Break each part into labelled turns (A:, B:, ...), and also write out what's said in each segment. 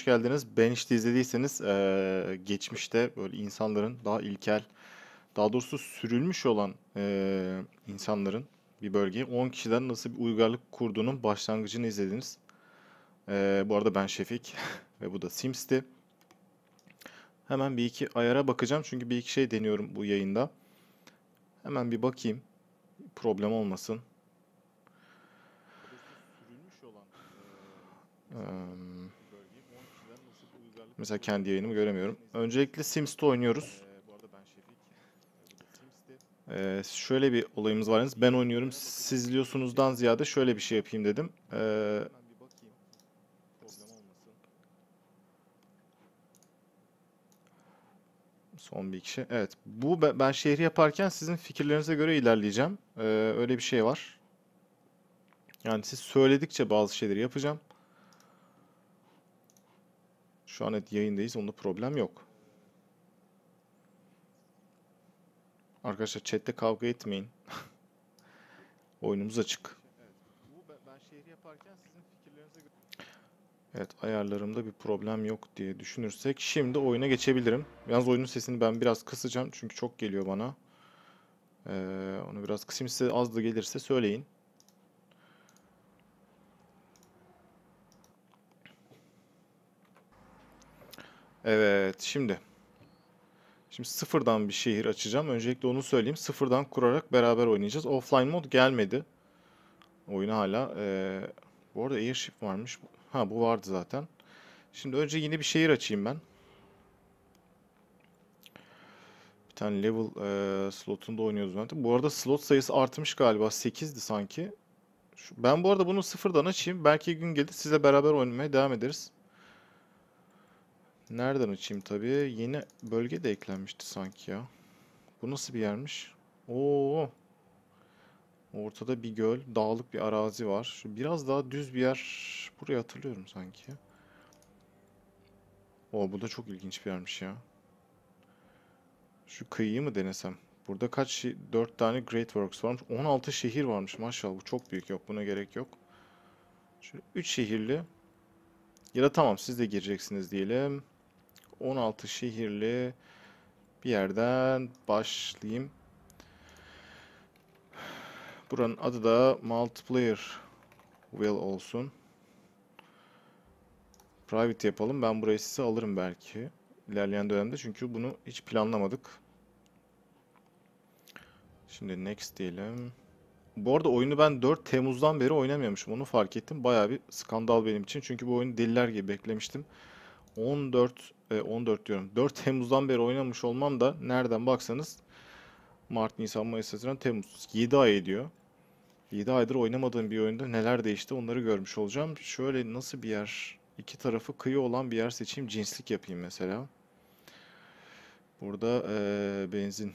A: Hoş geldiniz. Bench'te izlediyseniz e, geçmişte böyle insanların daha ilkel, daha doğrusu sürülmüş olan e, insanların bir bölgeye 10 kişiden nasıl bir uygarlık kurduğunun başlangıcını izlediniz. E, bu arada ben Şefik ve bu da Sims'ti. Hemen bir iki ayara bakacağım çünkü bir iki şey deniyorum bu yayında. Hemen bir bakayım. Problem olmasın. Sürülmüş olan... E, Mesela kendi yayınımı göremiyorum. Öncelikle Sims'te oynuyoruz. Ee, şöyle bir olayımız var. Yalnız. Ben oynuyorum, sizliyorsunuzdan ziyade şöyle bir şey yapayım dedim. Ee, son bir kişi. Evet. Bu ben şehri yaparken sizin fikirlerinize göre ilerleyeceğim. Ee, öyle bir şey var. Yani siz söyledikçe bazı şeyleri yapacağım. Şu an et yayındayız. Onda problem yok. Arkadaşlar chatte kavga etmeyin. Oyunumuz açık. Evet ayarlarımda bir problem yok diye düşünürsek şimdi oyuna geçebilirim. Yalnız oyunun sesini ben biraz kısacağım çünkü çok geliyor bana. Ee, onu biraz kısayım size az da gelirse söyleyin. Evet şimdi. Şimdi sıfırdan bir şehir açacağım. Öncelikle onu söyleyeyim. Sıfırdan kurarak beraber oynayacağız. Offline mod gelmedi. oyun hala. Ee, bu arada airship varmış. Ha bu vardı zaten. Şimdi önce yeni bir şehir açayım ben. Bir tane level e, slotunda oynuyoruz zaten. Bu arada slot sayısı artmış galiba. 8'di sanki. Ben bu arada bunu sıfırdan açayım. Belki gün gelir size beraber oynamaya devam ederiz. Nereden açayım tabii? Yeni bölge de eklenmişti sanki ya. Bu nasıl bir yermiş? Oo. Ortada bir göl, dağlık bir arazi var. Şu biraz daha düz bir yer. Burayı hatırlıyorum sanki. Oo bu da çok ilginç bir yermiş ya. Şu kıyıyı mı denesem? Burada kaç? 4 tane Great Works varmış. 16 şehir varmış maşallah. Bu çok büyük. Yok buna gerek yok. Şöyle 3 şehirli. Ya da tamam siz de gireceksiniz diyelim. 16 şehirli bir yerden başlayayım. Buranın adı da Multiplayer Will olsun. Private yapalım. Ben burayı size alırım belki. İlerleyen dönemde çünkü bunu hiç planlamadık. Şimdi next diyelim. Bu arada oyunu ben 4 Temmuz'dan beri oynamıyormuşum. Onu fark ettim. Baya bir skandal benim için. Çünkü bu oyunu deliler gibi beklemiştim. 14 e, 14 diyorum. 4 Temmuz'dan beri oynamış olmam da nereden baksanız Mart, Nisan, Mayıs, Haziran, Temmuz 7 ay ediyor. 7 aydır oynamadığım bir oyunda neler değişti onları görmüş olacağım. Şöyle nasıl bir yer, iki tarafı kıyı olan bir yer seçeyim, cinslik yapayım mesela. Burada e, benzin,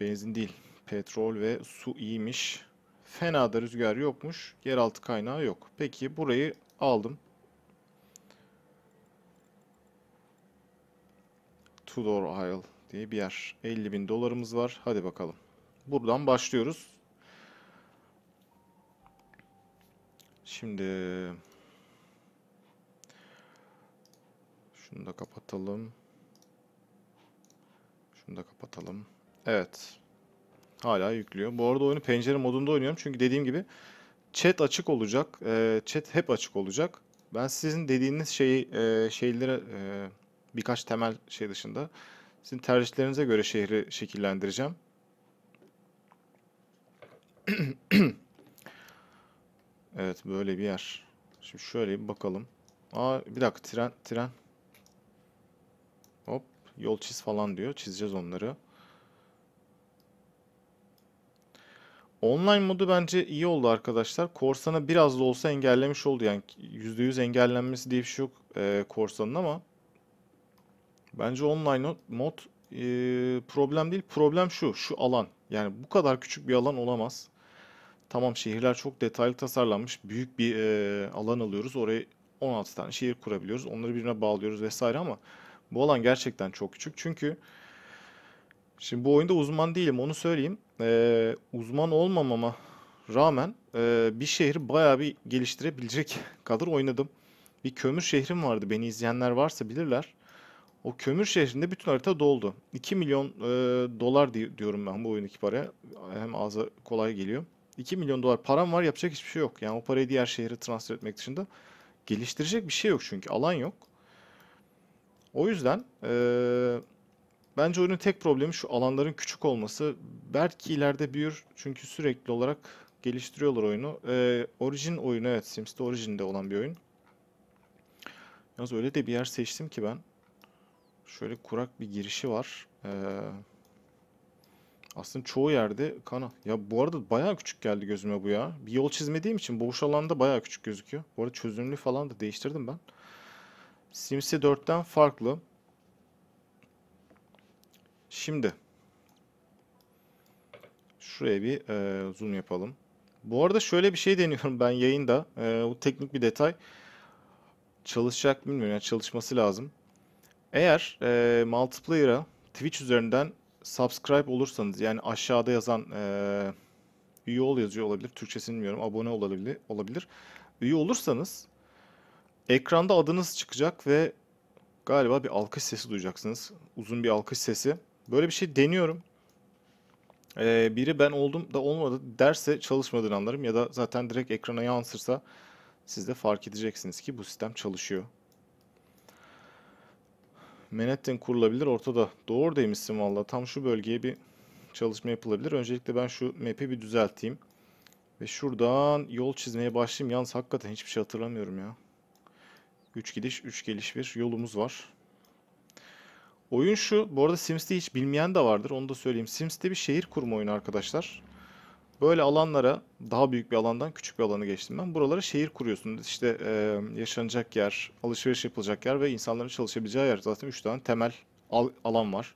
A: benzin değil, petrol ve su iyiymiş. Fena da rüzgar yokmuş, yeraltı kaynağı yok. Peki burayı aldım. Tudor Isle diye bir yer. 50 bin dolarımız var. Hadi bakalım. Buradan başlıyoruz. Şimdi şunu da kapatalım. Şunu da kapatalım. Evet. Hala yüklüyor. Bu arada oyunu pencere modunda oynuyorum. Çünkü dediğim gibi chat açık olacak. E, chat hep açık olacak. Ben sizin dediğiniz şeyi e, şeylere e, birkaç temel şey dışında sizin tercihlerinize göre şehri şekillendireceğim. evet böyle bir yer. Şimdi şöyle bir bakalım. Aa bir dakika tren tren. Hop yol çiz falan diyor. Çizeceğiz onları. Online modu bence iyi oldu arkadaşlar. Korsan'ı biraz da olsa engellemiş oldu. Yani %100 engellenmesi diye bir şey yok e, Korsan'ın ama Bence online mod e, problem değil. Problem şu, şu alan. Yani bu kadar küçük bir alan olamaz. Tamam şehirler çok detaylı tasarlanmış. Büyük bir e, alan alıyoruz. Oraya 16 tane şehir kurabiliyoruz. Onları birbirine bağlıyoruz vesaire ama bu alan gerçekten çok küçük. Çünkü şimdi bu oyunda uzman değilim onu söyleyeyim. E, uzman olmamama rağmen e, bir şehri bayağı bir geliştirebilecek kadar oynadım. Bir kömür şehrim vardı. Beni izleyenler varsa bilirler. O kömür şehrinde bütün harita doldu. 2 milyon e, dolar di- diyorum ben bu oyundaki para. Hem ağza kolay geliyor. 2 milyon dolar param var yapacak hiçbir şey yok. Yani o parayı diğer şehre transfer etmek dışında geliştirecek bir şey yok çünkü alan yok. O yüzden e, bence oyunun tek problemi şu alanların küçük olması. Belki ileride büyür çünkü sürekli olarak geliştiriyorlar oyunu. E, Origin oyunu evet Sims'te Origin'de olan bir oyun. Yalnız öyle de bir yer seçtim ki ben. Şöyle kurak bir girişi var. Ee, aslında çoğu yerde kanal. Ya bu arada bayağı küçük geldi gözüme bu ya. Bir yol çizmediğim için boş alanda bayağı küçük gözüküyor. Bu arada çözünürlüğü falan da değiştirdim ben. Simsi 4'ten farklı. Şimdi şuraya bir e, zoom yapalım. Bu arada şöyle bir şey deniyorum ben yayında. E, bu teknik bir detay. Çalışacak bilmiyorum. Yani çalışması lazım. Eğer e, multiplayer'a Twitch üzerinden subscribe olursanız yani aşağıda yazan e, üye ol yazıyor olabilir. Türkçesini bilmiyorum. Abone olabilir. olabilir. Üye olursanız ekranda adınız çıkacak ve galiba bir alkış sesi duyacaksınız. Uzun bir alkış sesi. Böyle bir şey deniyorum. Ee, biri ben oldum da olmadı derse çalışmadığını anlarım ya da zaten direkt ekrana yansırsa siz de fark edeceksiniz ki bu sistem çalışıyor. Manhattan kurulabilir. Ortada doğru oradaymışsın valla. Tam şu bölgeye bir çalışma yapılabilir. Öncelikle ben şu map'i bir düzelteyim. Ve şuradan yol çizmeye başlayayım. Yalnız hakikaten hiçbir şey hatırlamıyorum ya. 3 gidiş 3 geliş bir yolumuz var. Oyun şu. Bu arada Sims'te hiç bilmeyen de vardır. Onu da söyleyeyim. Sims'te bir şehir kurma oyunu arkadaşlar. Böyle alanlara daha büyük bir alandan küçük bir alanı geçtim ben. Buralara şehir kuruyorsunuz. İşte e, yaşanacak yer, alışveriş yapılacak yer ve insanların çalışabileceği yer. Zaten 3 tane temel al alan var.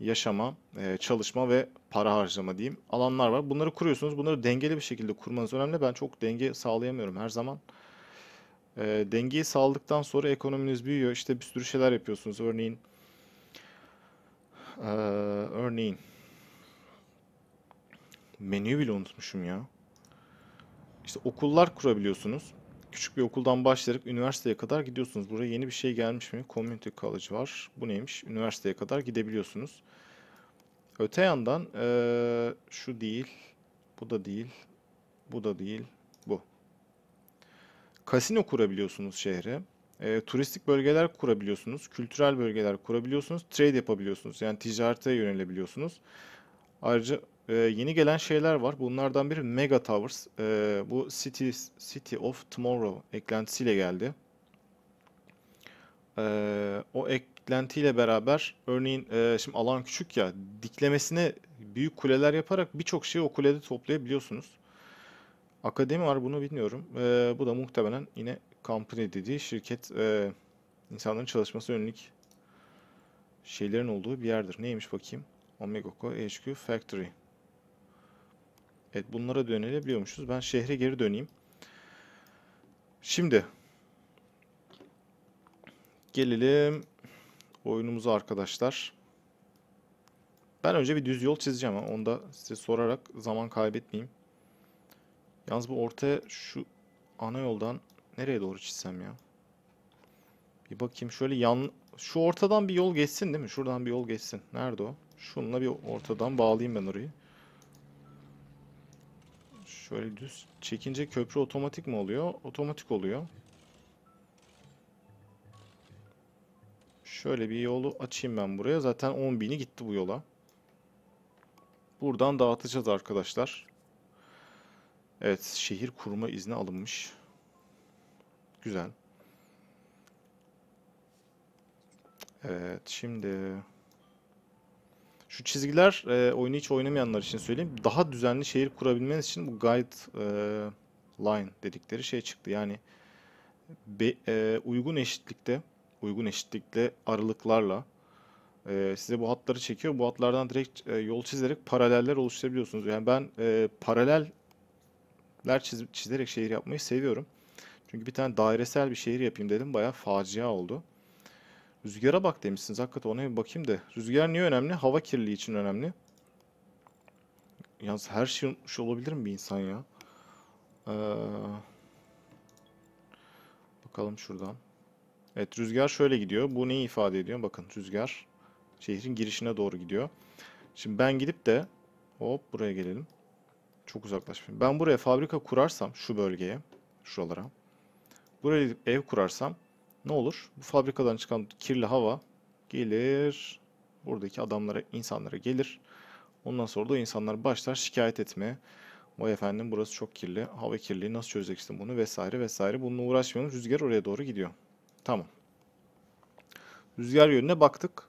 A: Yaşama, e, çalışma ve para harcama diyeyim alanlar var. Bunları kuruyorsunuz. Bunları dengeli bir şekilde kurmanız önemli. Ben çok denge sağlayamıyorum her zaman. E, dengeyi sağladıktan sonra ekonominiz büyüyor. İşte bir sürü şeyler yapıyorsunuz. Örneğin e, örneğin menüyü bile unutmuşum ya. İşte okullar kurabiliyorsunuz. Küçük bir okuldan başlayarak üniversiteye kadar gidiyorsunuz. Buraya yeni bir şey gelmiş mi? Community College var. Bu neymiş? Üniversiteye kadar gidebiliyorsunuz. Öte yandan ee, şu değil, bu da değil, bu da değil, bu. Kasino kurabiliyorsunuz şehre. E, turistik bölgeler kurabiliyorsunuz, kültürel bölgeler kurabiliyorsunuz, trade yapabiliyorsunuz. Yani ticarete yönelebiliyorsunuz. Ayrıca ee, yeni gelen şeyler var. Bunlardan biri Mega Towers. Ee, bu City, City of Tomorrow eklentisiyle geldi. Ee, o eklentiyle beraber örneğin e, şimdi alan küçük ya diklemesine büyük kuleler yaparak birçok şeyi o kulede toplayabiliyorsunuz. Akademi var bunu bilmiyorum. Ee, bu da muhtemelen yine company dediği şirket e, insanların çalışması yönelik şeylerin olduğu bir yerdir. Neymiş bakayım? Omegoko HQ Factory. Evet bunlara dönebiliyormuşuz. Ben şehre geri döneyim. Şimdi gelelim oyunumuza arkadaşlar. Ben önce bir düz yol çizeceğim. Onu da size sorarak zaman kaybetmeyeyim. Yalnız bu ortaya şu ana yoldan nereye doğru çizsem ya? Bir bakayım şöyle yan... Şu ortadan bir yol geçsin değil mi? Şuradan bir yol geçsin. Nerede o? Şununla bir ortadan bağlayayım ben orayı. Şöyle düz çekince köprü otomatik mi oluyor? Otomatik oluyor. Şöyle bir yolu açayım ben buraya. Zaten 10.000'i gitti bu yola. Buradan dağıtacağız arkadaşlar. Evet şehir kurma izni alınmış. Güzel. Evet şimdi şu çizgiler e, oyunu hiç oynamayanlar için söyleyeyim. Daha düzenli şehir kurabilmeniz için bu guide e, line dedikleri şey çıktı. Yani be, e, uygun eşitlikte, uygun eşitlikte aralıklarla e, size bu hatları çekiyor. Bu hatlardan direkt e, yol çizerek paraleller oluşturabiliyorsunuz. Yani ben e, paraleller çiz, çizerek şehir yapmayı seviyorum. Çünkü bir tane dairesel bir şehir yapayım dedim. Bayağı facia oldu. Rüzgara bak demişsiniz. Hakikaten ona bir bakayım da. Rüzgar niye önemli? Hava kirliliği için önemli. Yalnız her şey unutmuş olabilir mi bir insan ya? Ee, bakalım şuradan. Evet rüzgar şöyle gidiyor. Bu neyi ifade ediyor? Bakın rüzgar şehrin girişine doğru gidiyor. Şimdi ben gidip de hop buraya gelelim. Çok uzaklaşmayayım. Ben buraya fabrika kurarsam şu bölgeye, şuralara. Buraya ev kurarsam ne olur? Bu fabrikadan çıkan kirli hava gelir buradaki adamlara, insanlara gelir. Ondan sonra da insanlar başlar şikayet etmeye. Vay efendim burası çok kirli. Hava kirliliği nasıl çözeceksin bunu vesaire vesaire. Bununla uğraşmayalım. Rüzgar oraya doğru gidiyor. Tamam. Rüzgar yönüne baktık.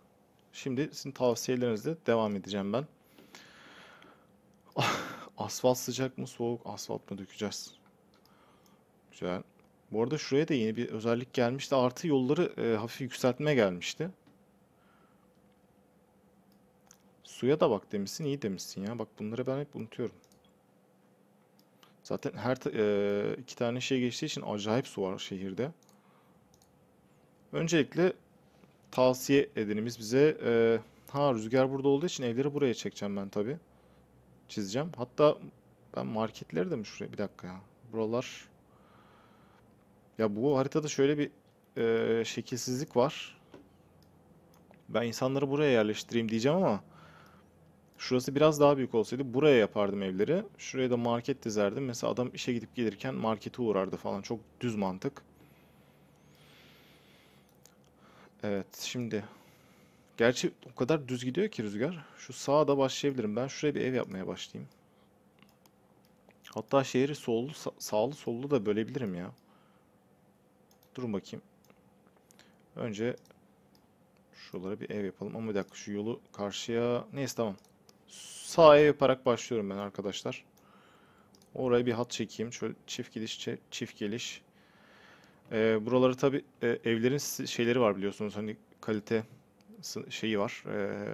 A: Şimdi sizin tavsiyelerinizle devam edeceğim ben. Ah, asfalt sıcak mı soğuk? Asfalt mı dökeceğiz? Güzel. Bu arada şuraya da yeni bir özellik gelmişti. Artı yolları e, hafif yükseltme gelmişti. Suya da bak demişsin. iyi demişsin ya. Bak bunları ben hep unutuyorum. Zaten her e, iki tane şey geçtiği için acayip su var şehirde. Öncelikle tavsiye edenimiz bize e, ha rüzgar burada olduğu için evleri buraya çekeceğim ben tabi. Çizeceğim. Hatta ben marketleri de mi şuraya? Bir dakika ya. Buralar ya bu haritada şöyle bir e, şekilsizlik var. Ben insanları buraya yerleştireyim diyeceğim ama şurası biraz daha büyük olsaydı buraya yapardım evleri. Şuraya da market dizerdim. Mesela adam işe gidip gelirken markete uğrardı falan. Çok düz mantık. Evet şimdi Gerçi o kadar düz gidiyor ki rüzgar. Şu sağa da başlayabilirim. Ben şuraya bir ev yapmaya başlayayım. Hatta şehri sollu, sağlı sollu da bölebilirim ya. Durun bakayım. Önce şuralara bir ev yapalım. Ama bir dakika şu yolu karşıya... Neyse tamam. Sağ ev yaparak başlıyorum ben arkadaşlar. Oraya bir hat çekeyim. Şöyle çift gidiş, çift geliş. E, buraları tabi e, evlerin şeyleri var biliyorsunuz. Hani kalite şeyi var. E,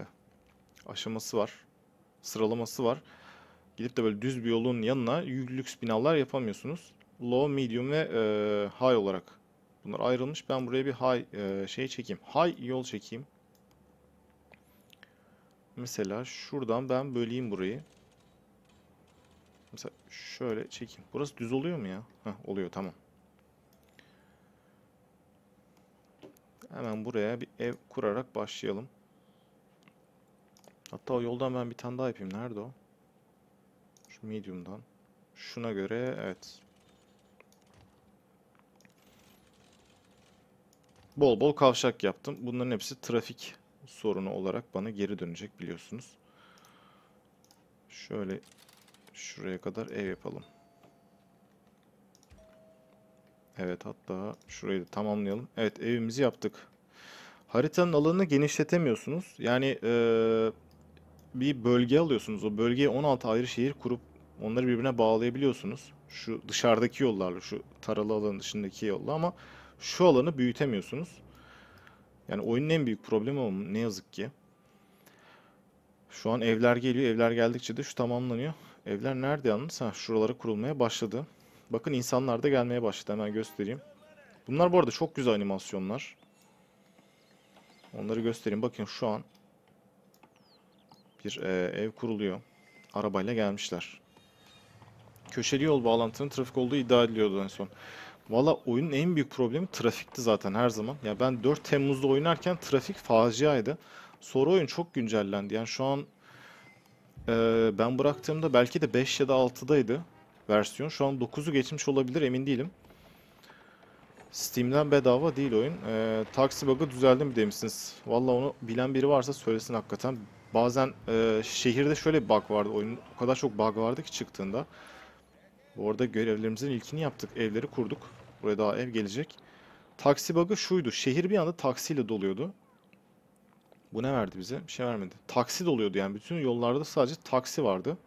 A: aşaması var. Sıralaması var. Gidip de böyle düz bir yolun yanına lüks binalar yapamıyorsunuz. Low, medium ve e, high olarak Bunlar ayrılmış. Ben buraya bir hay e, şey çekeyim. Hay yol çekeyim. Mesela şuradan ben böleyim burayı. Mesela şöyle çekeyim. Burası düz oluyor mu ya? Heh, oluyor tamam. Hemen buraya bir ev kurarak başlayalım. Hatta o yoldan ben bir tane daha yapayım. Nerede o? Şu medium'dan. Şuna göre evet bol bol kavşak yaptım. Bunların hepsi trafik sorunu olarak bana geri dönecek biliyorsunuz. Şöyle şuraya kadar ev yapalım. Evet hatta şurayı da tamamlayalım. Evet evimizi yaptık. Haritanın alanını genişletemiyorsunuz. Yani ee, bir bölge alıyorsunuz. O bölgeye 16 ayrı şehir kurup onları birbirine bağlayabiliyorsunuz. Şu dışarıdaki yollarla şu taralı alanın dışındaki yolla ama şu alanı büyütemiyorsunuz. Yani oyunun en büyük problemi o ne yazık ki. Şu an evler geliyor. Evler geldikçe de şu tamamlanıyor. Evler nerede yalnız? Ha, şuralara kurulmaya başladı. Bakın insanlar da gelmeye başladı. Hemen göstereyim. Bunlar bu arada çok güzel animasyonlar. Onları göstereyim. Bakın şu an bir e, ev kuruluyor. Arabayla gelmişler. Köşeli yol bağlantının trafik olduğu iddia ediliyordu en son. Valla oyunun en büyük problemi trafikti zaten her zaman. Ya ben 4 Temmuz'da oynarken trafik faciaydı. Sonra oyun çok güncellendi. Yani şu an e, ben bıraktığımda belki de 5 ya da 6'daydı versiyon. Şu an 9'u geçmiş olabilir emin değilim. Steam'den bedava değil oyun. E, taksi bug'ı düzeldi mi demişsiniz. Valla onu bilen biri varsa söylesin hakikaten. Bazen e, şehirde şöyle bir bug vardı. oyun. o kadar çok bug vardı ki çıktığında. Bu arada görevlerimizin ilkini yaptık. Evleri kurduk. Buraya daha ev gelecek. Taksi bug'ı şuydu. Şehir bir anda taksiyle doluyordu. Bu ne verdi bize? Bir şey vermedi. Taksi doluyordu yani. Bütün yollarda sadece taksi vardı.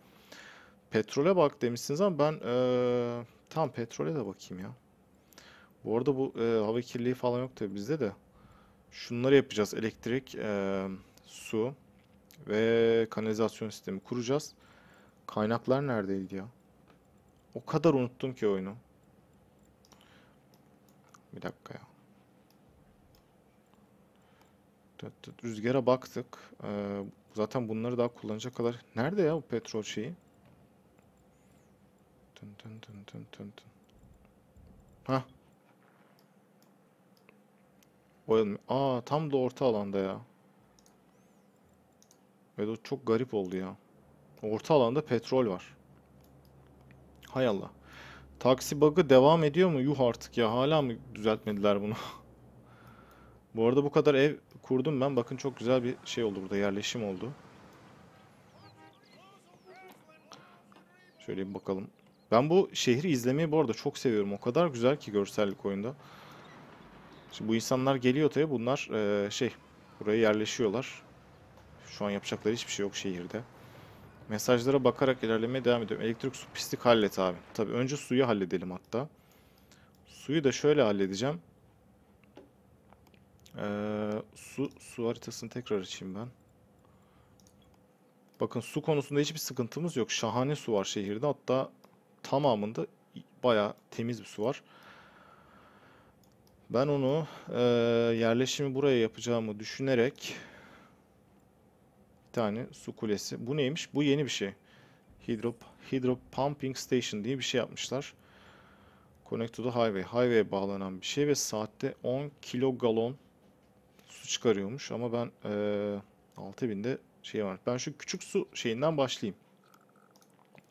A: Petrole bak demişsiniz ama ben ee, tam petrole de bakayım ya. Bu arada bu e, hava kirliliği falan yok tabii bizde de. Şunları yapacağız. Elektrik, e, su ve kanalizasyon sistemi kuracağız. Kaynaklar neredeydi ya? O kadar unuttum ki oyunu. Bir dakika ya. Tıt Rüzgara baktık. Ee, zaten bunları daha kullanacak kadar. Nerede ya bu petrol şeyi? Tın tın tın tın tın tın. Ha? Oil Aa tam da orta alanda ya. Ve o çok garip oldu ya. Orta alanda petrol var. Hay Allah. Taksi bug'ı devam ediyor mu? Yuh artık ya. Hala mı düzeltmediler bunu? bu arada bu kadar ev kurdum ben. Bakın çok güzel bir şey oldu burada. Yerleşim oldu. Şöyle bir bakalım. Ben bu şehri izlemeyi bu arada çok seviyorum. O kadar güzel ki görsellik oyunda. Şimdi bu insanlar geliyor tabi. Bunlar ee, şey buraya yerleşiyorlar. Şu an yapacakları hiçbir şey yok şehirde. Mesajlara bakarak ilerlemeye devam ediyorum. Elektrik su pislik hallet abi. Tabii önce suyu halledelim hatta. Suyu da şöyle halledeceğim. Ee, su, su haritasını tekrar açayım ben. Bakın su konusunda hiçbir sıkıntımız yok. Şahane su var şehirde. Hatta tamamında baya temiz bir su var. Ben onu e, yerleşimi buraya yapacağımı düşünerek tane su kulesi. Bu neymiş? Bu yeni bir şey. Hydro, hydro pumping station diye bir şey yapmışlar. Connect to the highway. Highway'e bağlanan bir şey ve saatte 10 kilo galon su çıkarıyormuş. Ama ben e, ee, 6000'de şey var. Ben şu küçük su şeyinden başlayayım.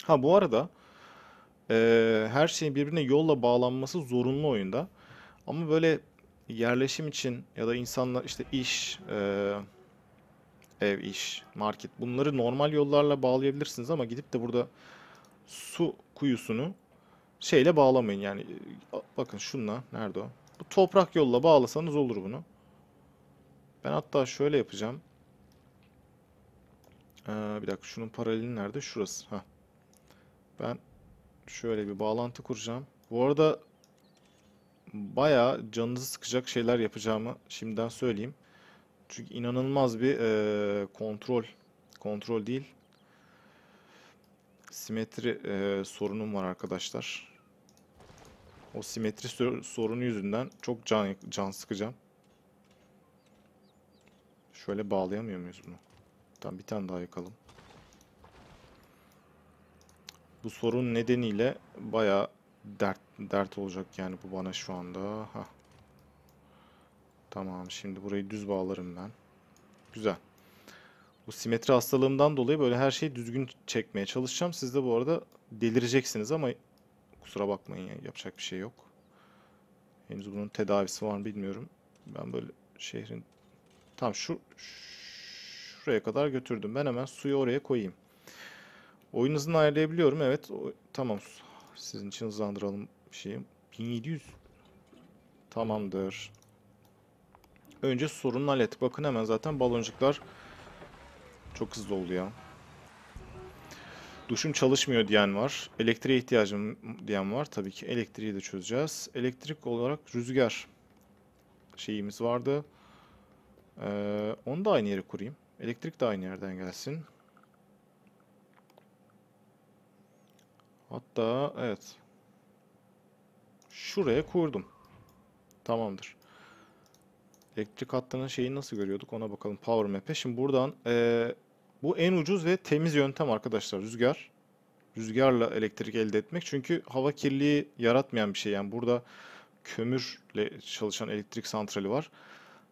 A: Ha bu arada e, her şeyin birbirine yolla bağlanması zorunlu oyunda. Ama böyle yerleşim için ya da insanlar işte iş, e, ev, iş, market bunları normal yollarla bağlayabilirsiniz ama gidip de burada su kuyusunu şeyle bağlamayın. Yani e, bakın şunla nerede o? Bu toprak yolla bağlasanız olur bunu. Ben hatta şöyle yapacağım. Ee, bir dakika şunun paraleli nerede? Şurası. Heh. Ben şöyle bir bağlantı kuracağım. Bu arada baya canınızı sıkacak şeyler yapacağımı şimdiden söyleyeyim. Çünkü inanılmaz bir e, kontrol, kontrol değil, simetri e, sorunum var arkadaşlar. O simetri sorunu yüzünden çok can, can sıkacağım. Şöyle bağlayamıyor muyuz bunu? Tamam bir tane daha yakalım. Bu sorun nedeniyle baya dert dert olacak yani bu bana şu anda. Heh. Tamam şimdi burayı düz bağlarım ben. Güzel. Bu simetri hastalığımdan dolayı böyle her şeyi düzgün çekmeye çalışacağım. Siz de bu arada delireceksiniz ama kusura bakmayın ya yapacak bir şey yok. Henüz bunun tedavisi var mı bilmiyorum. Ben böyle şehrin... Tamam şu... Şuraya kadar götürdüm. Ben hemen suyu oraya koyayım. Oyun hızını ayarlayabiliyorum. Evet. Tamam. Sizin için hızlandıralım şeyim. 1700. Tamamdır. Önce sorununu hallettik. Bakın hemen zaten baloncuklar çok hızlı oluyor. Duşum çalışmıyor diyen var. Elektriğe ihtiyacım diyen var. Tabii ki elektriği de çözeceğiz. Elektrik olarak rüzgar şeyimiz vardı. Ee, onu da aynı yere kurayım. Elektrik de aynı yerden gelsin. Hatta evet. Şuraya kurdum. Tamamdır. Elektrik hattının şeyi nasıl görüyorduk ona bakalım. Power map'e. Şimdi buradan e, bu en ucuz ve temiz yöntem arkadaşlar. Rüzgar. Rüzgarla elektrik elde etmek. Çünkü hava kirliliği yaratmayan bir şey. Yani burada kömürle çalışan elektrik santrali var.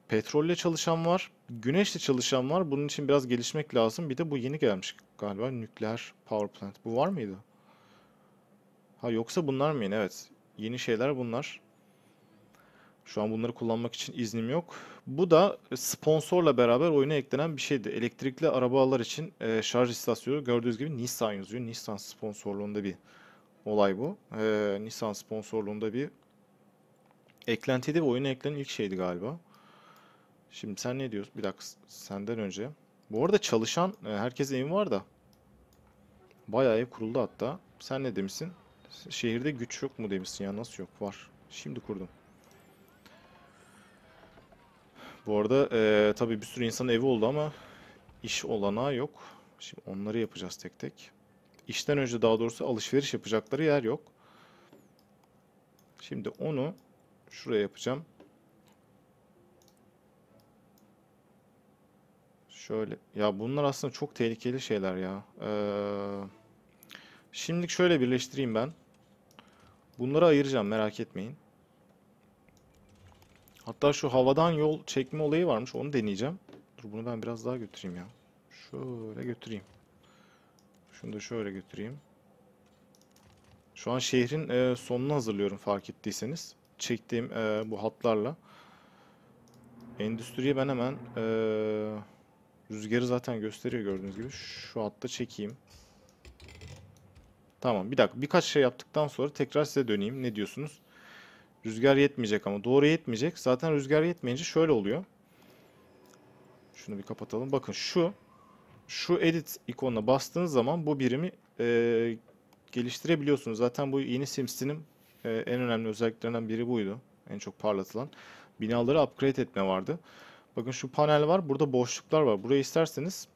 A: Petrolle çalışan var. Güneşle çalışan var. Bunun için biraz gelişmek lazım. Bir de bu yeni gelmiş galiba. Nükleer power plant. Bu var mıydı? Ha yoksa bunlar mıydı? Evet. Yeni şeyler bunlar. Şu an bunları kullanmak için iznim yok. Bu da e, sponsorla beraber oyuna eklenen bir şeydi. Elektrikli arabalar için e, şarj istasyonu gördüğünüz gibi Nissan yazıyor. Nissan sponsorluğunda bir olay bu. E, Nissan sponsorluğunda bir eklentiydi ve oyuna eklenen ilk şeydi galiba. Şimdi sen ne diyorsun? Bir dakika senden önce. Bu arada çalışan e, herkesin evi var da. Bayağı ev kuruldu hatta. Sen ne demişsin? Şehirde güç yok mu demişsin ya nasıl yok var. Şimdi kurdum. Bu arada e, tabii bir sürü insan evi oldu ama iş olanağı yok. Şimdi onları yapacağız tek tek. İşten önce daha doğrusu alışveriş yapacakları yer yok. Şimdi onu şuraya yapacağım. Şöyle. Ya bunlar aslında çok tehlikeli şeyler ya. Ee, şimdilik şöyle birleştireyim ben. Bunları ayıracağım merak etmeyin. Hatta şu havadan yol çekme olayı varmış. Onu deneyeceğim. Dur bunu ben biraz daha götüreyim ya. Şöyle götüreyim. Şunu da şöyle götüreyim. Şu an şehrin e, sonunu hazırlıyorum fark ettiyseniz. Çektiğim e, bu hatlarla. Endüstriye ben hemen e, rüzgarı zaten gösteriyor gördüğünüz gibi. Şu hatta çekeyim. Tamam bir dakika birkaç şey yaptıktan sonra tekrar size döneyim. Ne diyorsunuz? Rüzgar yetmeyecek ama. Doğru yetmeyecek. Zaten rüzgar yetmeyince şöyle oluyor. Şunu bir kapatalım. Bakın şu şu edit ikonuna bastığınız zaman bu birimi e, geliştirebiliyorsunuz. Zaten bu yeni Sims'inin e, en önemli özelliklerinden biri buydu. En çok parlatılan. Binaları upgrade etme vardı. Bakın şu panel var. Burada boşluklar var. Buraya isterseniz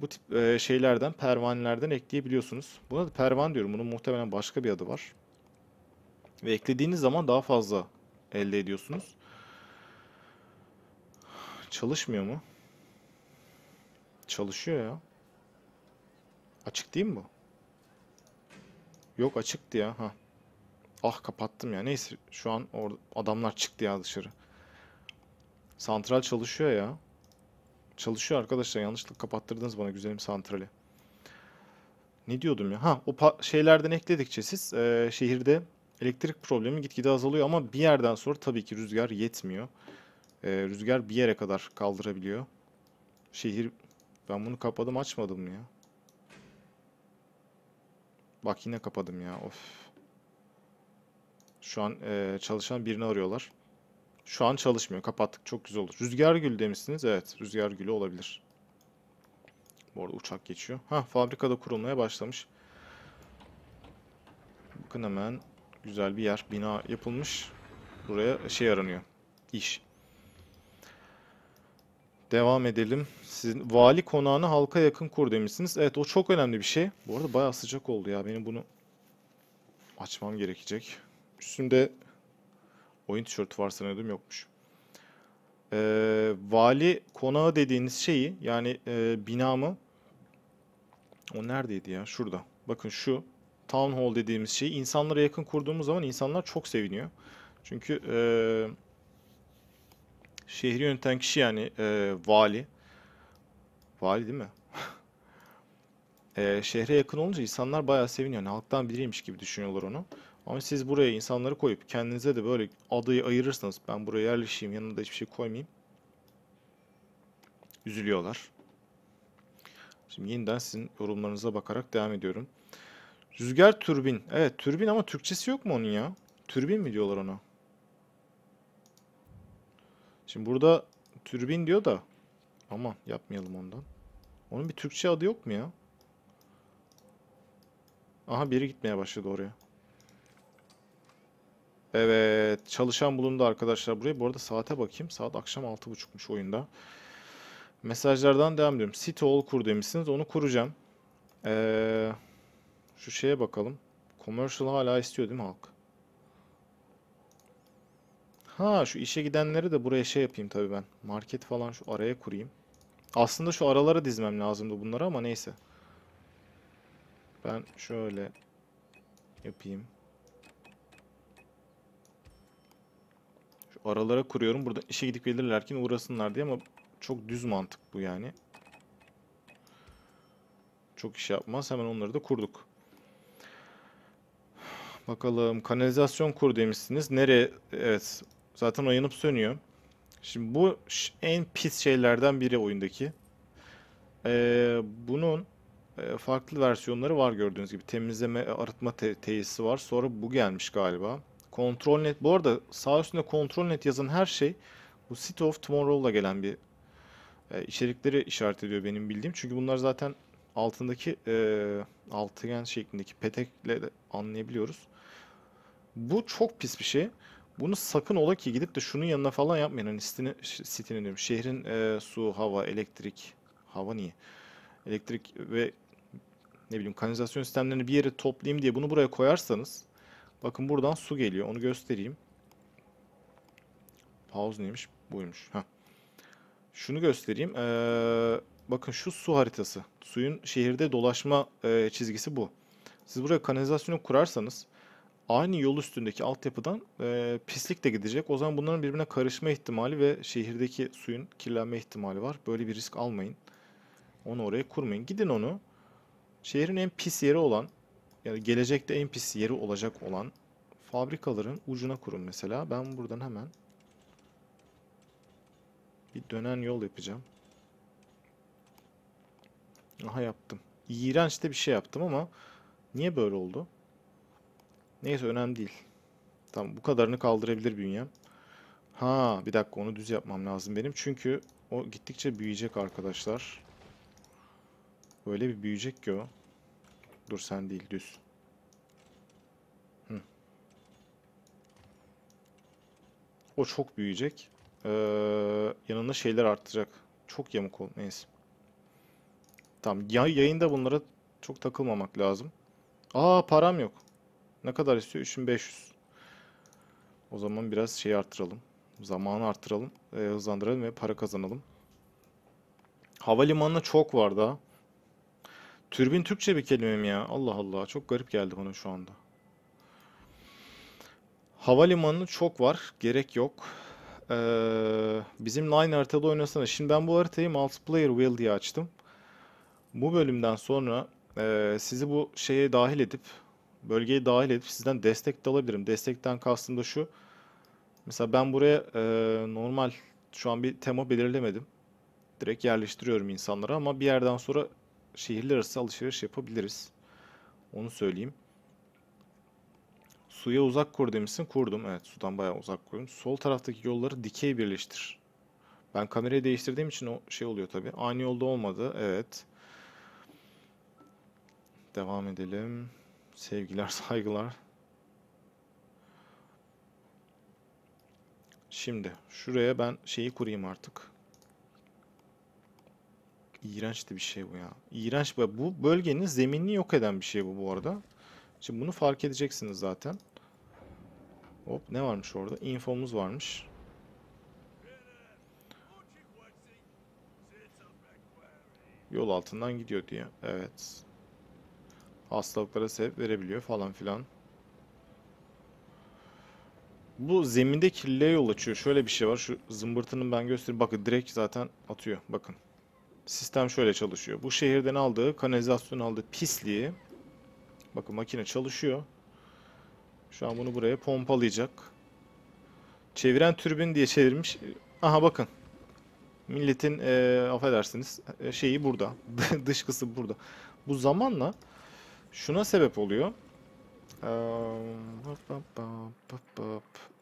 A: bu tip e, şeylerden, pervanelerden ekleyebiliyorsunuz. Buna da pervan diyorum. Bunun muhtemelen başka bir adı var. Ve eklediğiniz zaman daha fazla elde ediyorsunuz. Çalışmıyor mu? Çalışıyor ya. Açık değil mi bu? Yok açıktı ya. Ha. Ah kapattım ya. Neyse şu an adamlar çıktı ya dışarı. Santral çalışıyor ya. Çalışıyor arkadaşlar. Yanlışlıkla kapattırdınız bana güzelim santrali. Ne diyordum ya? Ha o şeylerden ekledikçe siz e, şehirde elektrik problemi gitgide azalıyor ama bir yerden sonra tabii ki rüzgar yetmiyor. Ee, rüzgar bir yere kadar kaldırabiliyor. Şehir ben bunu kapadım açmadım mı ya? Bak yine kapadım ya. Of. Şu an e, çalışan birini arıyorlar. Şu an çalışmıyor. Kapattık. Çok güzel olur. Rüzgar gül demişsiniz. Evet. Rüzgar gülü olabilir. Bu arada uçak geçiyor. Ha fabrikada kurulmaya başlamış. Bakın hemen Güzel bir yer. Bina yapılmış. Buraya şey aranıyor. İş. Devam edelim. Sizin vali konağını halka yakın kur demişsiniz. Evet o çok önemli bir şey. Bu arada bayağı sıcak oldu ya. Benim bunu açmam gerekecek. Üstümde oyun tişörtü var sanıyordum yokmuş. Ee, vali konağı dediğiniz şeyi yani e, binamı o neredeydi ya? Şurada. Bakın şu town hall dediğimiz şey insanlara yakın kurduğumuz zaman insanlar çok seviniyor. Çünkü e, şehri yöneten kişi yani e, vali. Vali değil mi? e, şehre yakın olunca insanlar bayağı seviniyor. Yani halktan biriymiş gibi düşünüyorlar onu. Ama siz buraya insanları koyup kendinize de böyle adayı ayırırsanız ben buraya yerleşeyim yanında hiçbir şey koymayayım. Üzülüyorlar. Şimdi yeniden sizin yorumlarınıza bakarak devam ediyorum. Rüzgar türbin. Evet türbin ama Türkçesi yok mu onun ya? Türbin mi diyorlar ona? Şimdi burada türbin diyor da aman yapmayalım ondan. Onun bir Türkçe adı yok mu ya? Aha biri gitmeye başladı oraya. Evet çalışan bulundu arkadaşlar buraya. Bu arada saate bakayım. Saat akşam 6.30'muş oyunda. Mesajlardan devam ediyorum. Site kur demişsiniz. Onu kuracağım. Eee... Şu şeye bakalım. Commercial hala istiyor değil mi halk? Ha şu işe gidenleri de buraya şey yapayım tabii ben. Market falan şu araya kurayım. Aslında şu aralara dizmem lazımdı bunları ama neyse. Ben şöyle yapayım. Şu aralara kuruyorum. Burada işe gidip gelirlerken uğrasınlar diye ama çok düz mantık bu yani. Çok iş yapmaz. Hemen onları da kurduk. Bakalım kanalizasyon kur demişsiniz. Nereye? Evet. Zaten o sönüyor. Şimdi bu en pis şeylerden biri oyundaki. Ee, bunun farklı versiyonları var gördüğünüz gibi. Temizleme, arıtma te tesisi var. Sonra bu gelmiş galiba. Kontrol net. Bu arada sağ üstünde kontrol net yazan her şey bu City of Tomorrow'la gelen bir e, içerikleri işaret ediyor benim bildiğim. Çünkü bunlar zaten altındaki e, altıgen şeklindeki petekle de anlayabiliyoruz. Bu çok pis bir şey. Bunu sakın ola ki gidip de şunun yanına falan yapmayın. Hani sitini, sitini diyorum. Şehrin e, su, hava, elektrik. Hava niye? Elektrik ve ne bileyim kanalizasyon sistemlerini bir yere toplayayım diye bunu buraya koyarsanız. Bakın buradan su geliyor. Onu göstereyim. Pause neymiş? Buymuş. Heh. Şunu göstereyim. Ee, bakın şu su haritası. Suyun şehirde dolaşma e, çizgisi bu. Siz buraya kanalizasyonu kurarsanız aynı yol üstündeki altyapıdan e, pislik de gidecek. O zaman bunların birbirine karışma ihtimali ve şehirdeki suyun kirlenme ihtimali var. Böyle bir risk almayın. Onu oraya kurmayın. Gidin onu şehrin en pis yeri olan yani gelecekte en pis yeri olacak olan fabrikaların ucuna kurun mesela. Ben buradan hemen bir dönen yol yapacağım. Aha yaptım. İğrenç de bir şey yaptım ama niye böyle oldu? Neyse önemli değil. Tamam bu kadarını kaldırabilir bünyem. Ha bir dakika onu düz yapmam lazım benim. Çünkü o gittikçe büyüyecek arkadaşlar. Böyle bir büyüyecek ki o. Dur sen değil düz. Hı. O çok büyüyecek. Ee, yanında şeyler artacak. Çok yamuk ol. Neyse. Tamam. Ya, yayında bunlara çok takılmamak lazım. Aa param yok. Ne kadar istiyor? 3500. O zaman biraz şey artıralım. Zamanı artıralım. E, hızlandıralım ve para kazanalım. Havalimanına çok var da. Türbin Türkçe bir kelime mi ya? Allah Allah. Çok garip geldi bana şu anda. Havalimanı çok var. Gerek yok. Ee, bizim line haritada oynasana. Şimdi ben bu haritayı multiplayer wheel diye açtım. Bu bölümden sonra e, sizi bu şeye dahil edip bölgeyi dahil edip sizden destek de alabilirim. Destekten kastım da şu. Mesela ben buraya e, normal şu an bir tema belirlemedim. Direkt yerleştiriyorum insanlara ama bir yerden sonra şehirler arası alışveriş yapabiliriz. Onu söyleyeyim. Suya uzak kur demişsin. Kurdum. Evet sudan bayağı uzak kurdum. Sol taraftaki yolları dikey birleştir. Ben kamerayı değiştirdiğim için o şey oluyor tabi. Aynı yolda olmadı. Evet. Devam edelim. Sevgiler, saygılar. Şimdi şuraya ben şeyi kurayım artık. İğrençti bir şey bu ya. İğrenç bu. Bu bölgenin zeminini yok eden bir şey bu bu arada. Şimdi bunu fark edeceksiniz zaten. Hop ne varmış orada? Infomuz varmış. Yol altından gidiyor diye. Evet hastalıklara sebep verebiliyor falan filan. Bu zeminde kirliliğe yol açıyor. Şöyle bir şey var. Şu zımbırtının ben göstereyim. Bakın direkt zaten atıyor. Bakın. Sistem şöyle çalışıyor. Bu şehirden aldığı, kanalizasyon aldığı pisliği bakın makine çalışıyor. Şu an bunu buraya pompalayacak. Çeviren türbin diye çevirmiş. Aha bakın. Milletin e, affedersiniz şeyi burada. Dışkısı burada. Bu zamanla şuna sebep oluyor.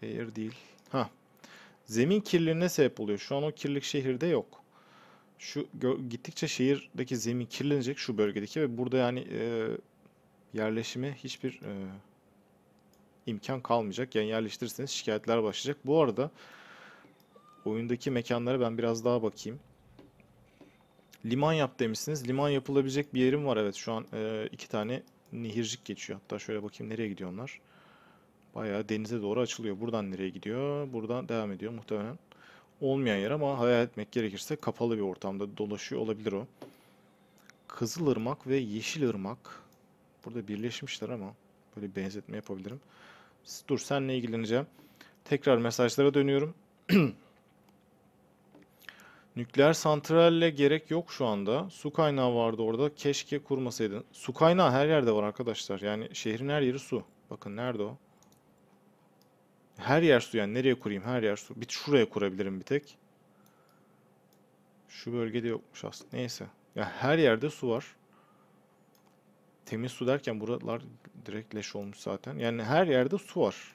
A: Air değil. Ha. Zemin kirliliğine sebep oluyor. Şu an o kirlilik şehirde yok. Şu gittikçe şehirdeki zemin kirlenecek şu bölgedeki ve burada yani e, yerleşime hiçbir e, imkan kalmayacak. Yani yerleştirirseniz şikayetler başlayacak. Bu arada oyundaki mekanlara ben biraz daha bakayım. Liman yap demişsiniz. Liman yapılabilecek bir yerim var. Evet şu an e, iki tane nehircik geçiyor. Hatta şöyle bakayım nereye gidiyor onlar. Bayağı denize doğru açılıyor. Buradan nereye gidiyor? Buradan devam ediyor muhtemelen. Olmayan yer ama hayal etmek gerekirse kapalı bir ortamda dolaşıyor olabilir o. Kızılırmak ve Yeşilırmak. Burada birleşmişler ama böyle benzetme yapabilirim. Dur senle ilgileneceğim. Tekrar mesajlara dönüyorum. Nükleer santralle gerek yok şu anda. Su kaynağı vardı orada. Keşke kurmasaydın. Su kaynağı her yerde var arkadaşlar. Yani şehrin her yeri su. Bakın nerede o? Her yer su yani. Nereye kurayım? Her yer su. Bir şuraya kurabilirim bir tek. Şu bölgede yokmuş aslında. Neyse. Ya her yerde su var. Temiz su derken buralar direkt leş olmuş zaten. Yani her yerde su var.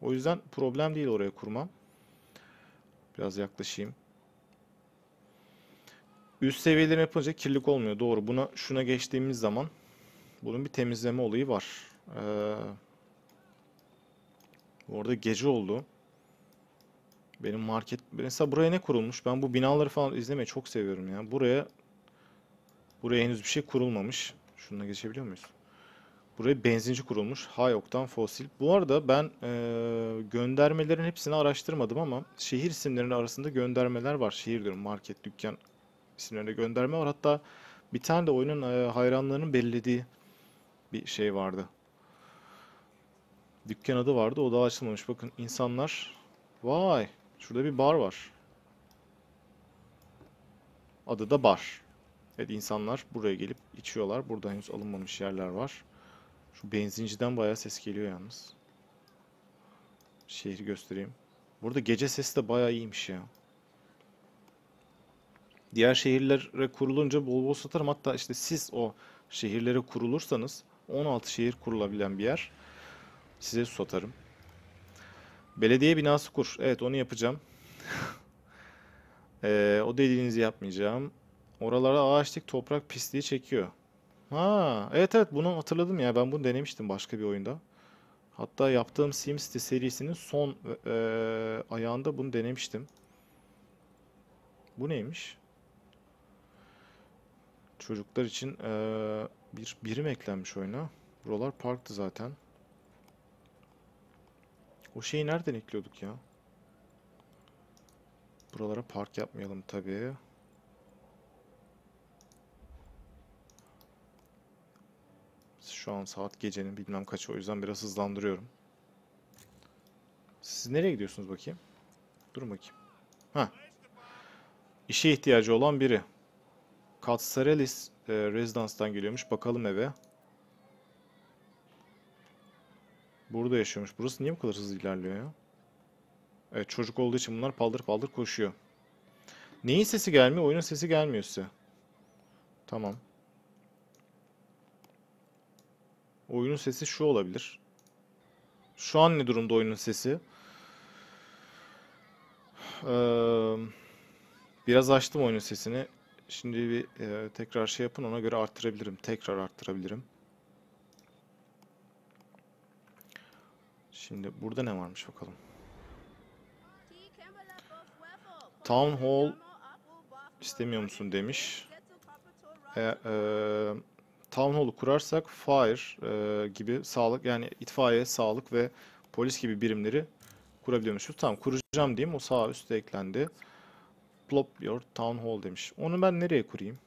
A: O yüzden problem değil oraya kurmam. Biraz yaklaşayım. Üst seviyelerini yapınca kirlilik olmuyor. Doğru. Buna şuna geçtiğimiz zaman bunun bir temizleme olayı var. Ee, bu arada gece oldu. Benim market mesela buraya ne kurulmuş? Ben bu binaları falan izlemeyi çok seviyorum ya. Buraya buraya henüz bir şey kurulmamış. Şununla geçebiliyor muyuz? Buraya benzinci kurulmuş. Hayok'tan fosil. Bu arada ben e, göndermelerin hepsini araştırmadım ama şehir isimlerinin arasında göndermeler var. Şehir diyorum market, dükkan, isimlerine gönderme var. Hatta bir tane de oyunun e, hayranlarının belirlediği bir şey vardı. Dükkan adı vardı. O da açılmamış. Bakın insanlar. Vay. Şurada bir bar var. Adı da bar. Evet insanlar buraya gelip içiyorlar. Burada henüz alınmamış yerler var. Şu benzinciden bayağı ses geliyor yalnız. Şehri göstereyim. Burada gece sesi de bayağı iyiymiş ya diğer şehirlere kurulunca bol bol satarım. Hatta işte siz o şehirlere kurulursanız 16 şehir kurulabilen bir yer size satarım. Belediye binası kur. Evet onu yapacağım. ee, o dediğinizi yapmayacağım. Oralara ağaçlık toprak pisliği çekiyor. Ha, evet evet bunu hatırladım ya. Ben bunu denemiştim başka bir oyunda. Hatta yaptığım SimCity serisinin son e, e, ayağında bunu denemiştim. Bu neymiş? Çocuklar için ee, bir birim eklenmiş oyuna. Buralar parktı zaten. O şeyi nereden ekliyorduk ya? Buralara park yapmayalım tabii. Şu an saat gecenin bilmem kaçı o yüzden biraz hızlandırıyorum. Siz nereye gidiyorsunuz bakayım? Dur bakayım. Ha. İşe ihtiyacı olan biri. Katsaralis e, Residence'dan geliyormuş. Bakalım eve. Burada yaşıyormuş. Burası niye bu kadar hızlı ilerliyor ya? Evet çocuk olduğu için bunlar paldır paldır koşuyor. Neyin sesi gelmiyor? Oyunun sesi gelmiyor size. Tamam. Oyunun sesi şu olabilir. Şu an ne durumda oyunun sesi? Ee, biraz açtım oyunun sesini. Şimdi bir e, tekrar şey yapın ona göre arttırabilirim. Tekrar arttırabilirim. Şimdi burada ne varmış bakalım. Town Hall istemiyor musun demiş. E, e, Town Hall'u kurarsak fire e, gibi sağlık yani itfaiye, sağlık ve polis gibi birimleri kurabiliyormuşuz. Tamam kuracağım diyeyim o sağ üstte eklendi. Plop your town hall demiş. Onu ben nereye kurayım?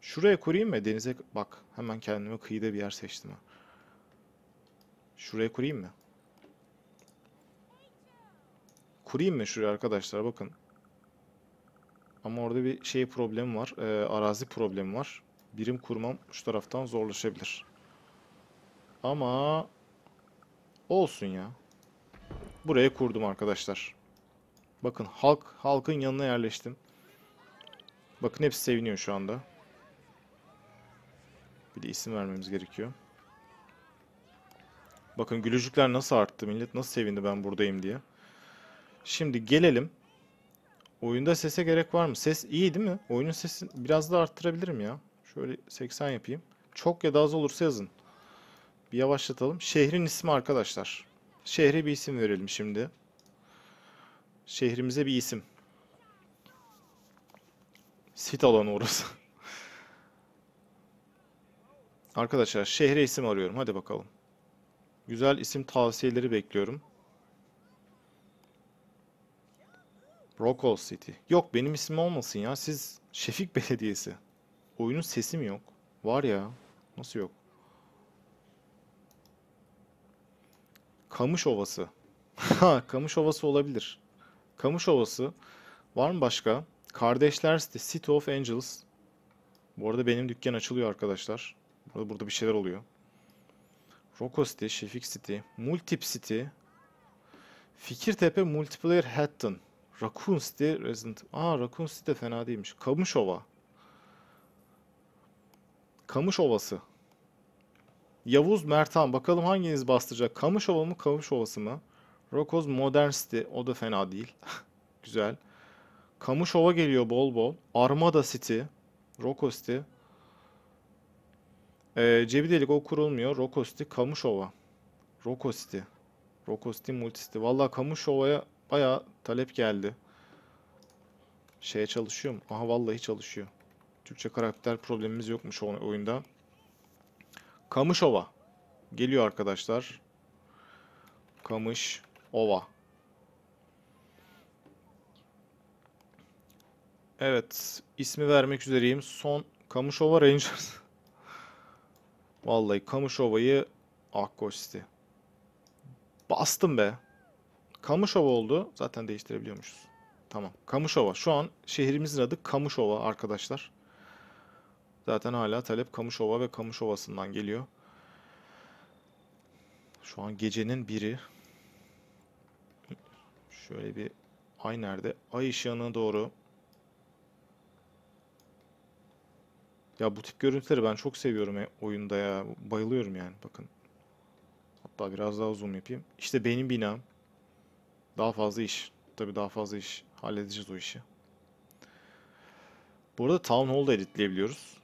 A: Şuraya kurayım mı? Denize bak hemen kendime kıyıda bir yer seçtim. Ha. Şuraya kurayım mı? Kurayım mı şuraya arkadaşlar bakın. Ama orada bir şey problemi var. E, arazi problemi var. Birim kurmam şu taraftan zorlaşabilir. Ama olsun ya. Buraya kurdum arkadaşlar. Bakın halk halkın yanına yerleştim. Bakın hepsi seviniyor şu anda. Bir de isim vermemiz gerekiyor. Bakın gülücükler nasıl arttı millet nasıl sevindi ben buradayım diye. Şimdi gelelim. Oyunda sese gerek var mı? Ses iyi değil mi? Oyunun sesini biraz da arttırabilirim ya. Şöyle 80 yapayım. Çok ya da az olursa yazın. Bir yavaşlatalım. Şehrin ismi arkadaşlar. Şehre bir isim verelim şimdi. Şehrimize bir isim. Sit alanı orası. Arkadaşlar şehre isim arıyorum. Hadi bakalım. Güzel isim tavsiyeleri bekliyorum. Rockall City. Yok benim isim olmasın ya. Siz Şefik Belediyesi. Oyunun sesi mi yok? Var ya. Nasıl yok? Kamış Ovası. Ha, Kamış Ovası olabilir. Kamış Ovası. Var mı başka? Kardeşler City, City of Angels. Bu arada benim dükkan açılıyor arkadaşlar. Burada, burada bir şeyler oluyor. Rocco City, Şefik City, Multip City, Fikirtepe Multiplayer Hatton, Raccoon City, Resident... Aa Raccoon City de fena değilmiş. Kamış Ova. Kamış Ovası. Yavuz Mertan. Bakalım hanginiz bastıracak? Kamış Ova mı, Kamış Ovası mı? Rokoz Modern City. O da fena değil. Güzel. Kamışova geliyor bol bol. Armada City. Roko City. Ee, cebi delik o kurulmuyor. Roko City. Kamışova. Roko City. Roko City Multi City. Valla Kamışova'ya baya talep geldi. Şeye çalışıyor mu? Aha vallahi çalışıyor. Türkçe karakter problemimiz yokmuş oyunda. Kamışova. Geliyor arkadaşlar. Kamış. Ova. Evet. ismi vermek üzereyim. Son Kamışova Rangers. Vallahi Kamışova'yı Akkoş City. Bastım be. Kamışova oldu. Zaten değiştirebiliyormuşuz. Tamam. Kamışova. Şu an şehrimizin adı Kamışova arkadaşlar. Zaten hala talep Kamışova ve Kamışova'sından geliyor. Şu an gecenin biri. Şöyle bir ay nerede? Ay ışığına doğru. Ya bu tip görüntüleri ben çok seviyorum e, oyunda ya. Bayılıyorum yani bakın. Hatta biraz daha zoom yapayım. İşte benim binam. Daha fazla iş. Tabii daha fazla iş. Halledeceğiz o işi. burada arada Town Hall'da editleyebiliyoruz.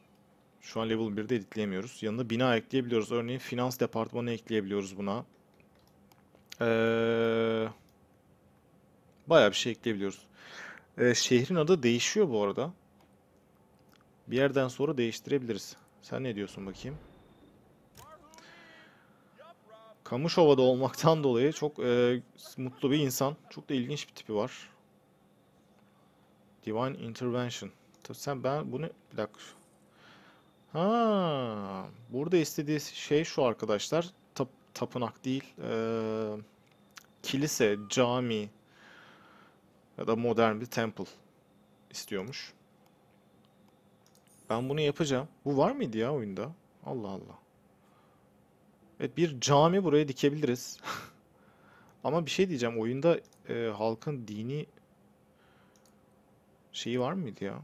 A: Şu an level 1'de editleyemiyoruz. Yanına bina ekleyebiliyoruz. Örneğin finans departmanı ekleyebiliyoruz buna. Ee, Bayağı bir şey ekleyebiliyoruz. Ee, şehrin adı değişiyor bu arada. Bir yerden sonra değiştirebiliriz. Sen ne diyorsun bakayım? Kamışova'da olmaktan dolayı çok e, mutlu bir insan. Çok da ilginç bir tipi var. Divine Intervention. Tabii sen ben bunu bir dakika. Ha, burada istediği şey şu arkadaşlar. Tap, tapınak değil. E, kilise, cami, ya da modern bir temple istiyormuş. Ben bunu yapacağım. Bu var mıydı ya oyunda? Allah Allah. Evet bir cami buraya dikebiliriz. Ama bir şey diyeceğim. Oyunda e, halkın dini şeyi var mıydı ya?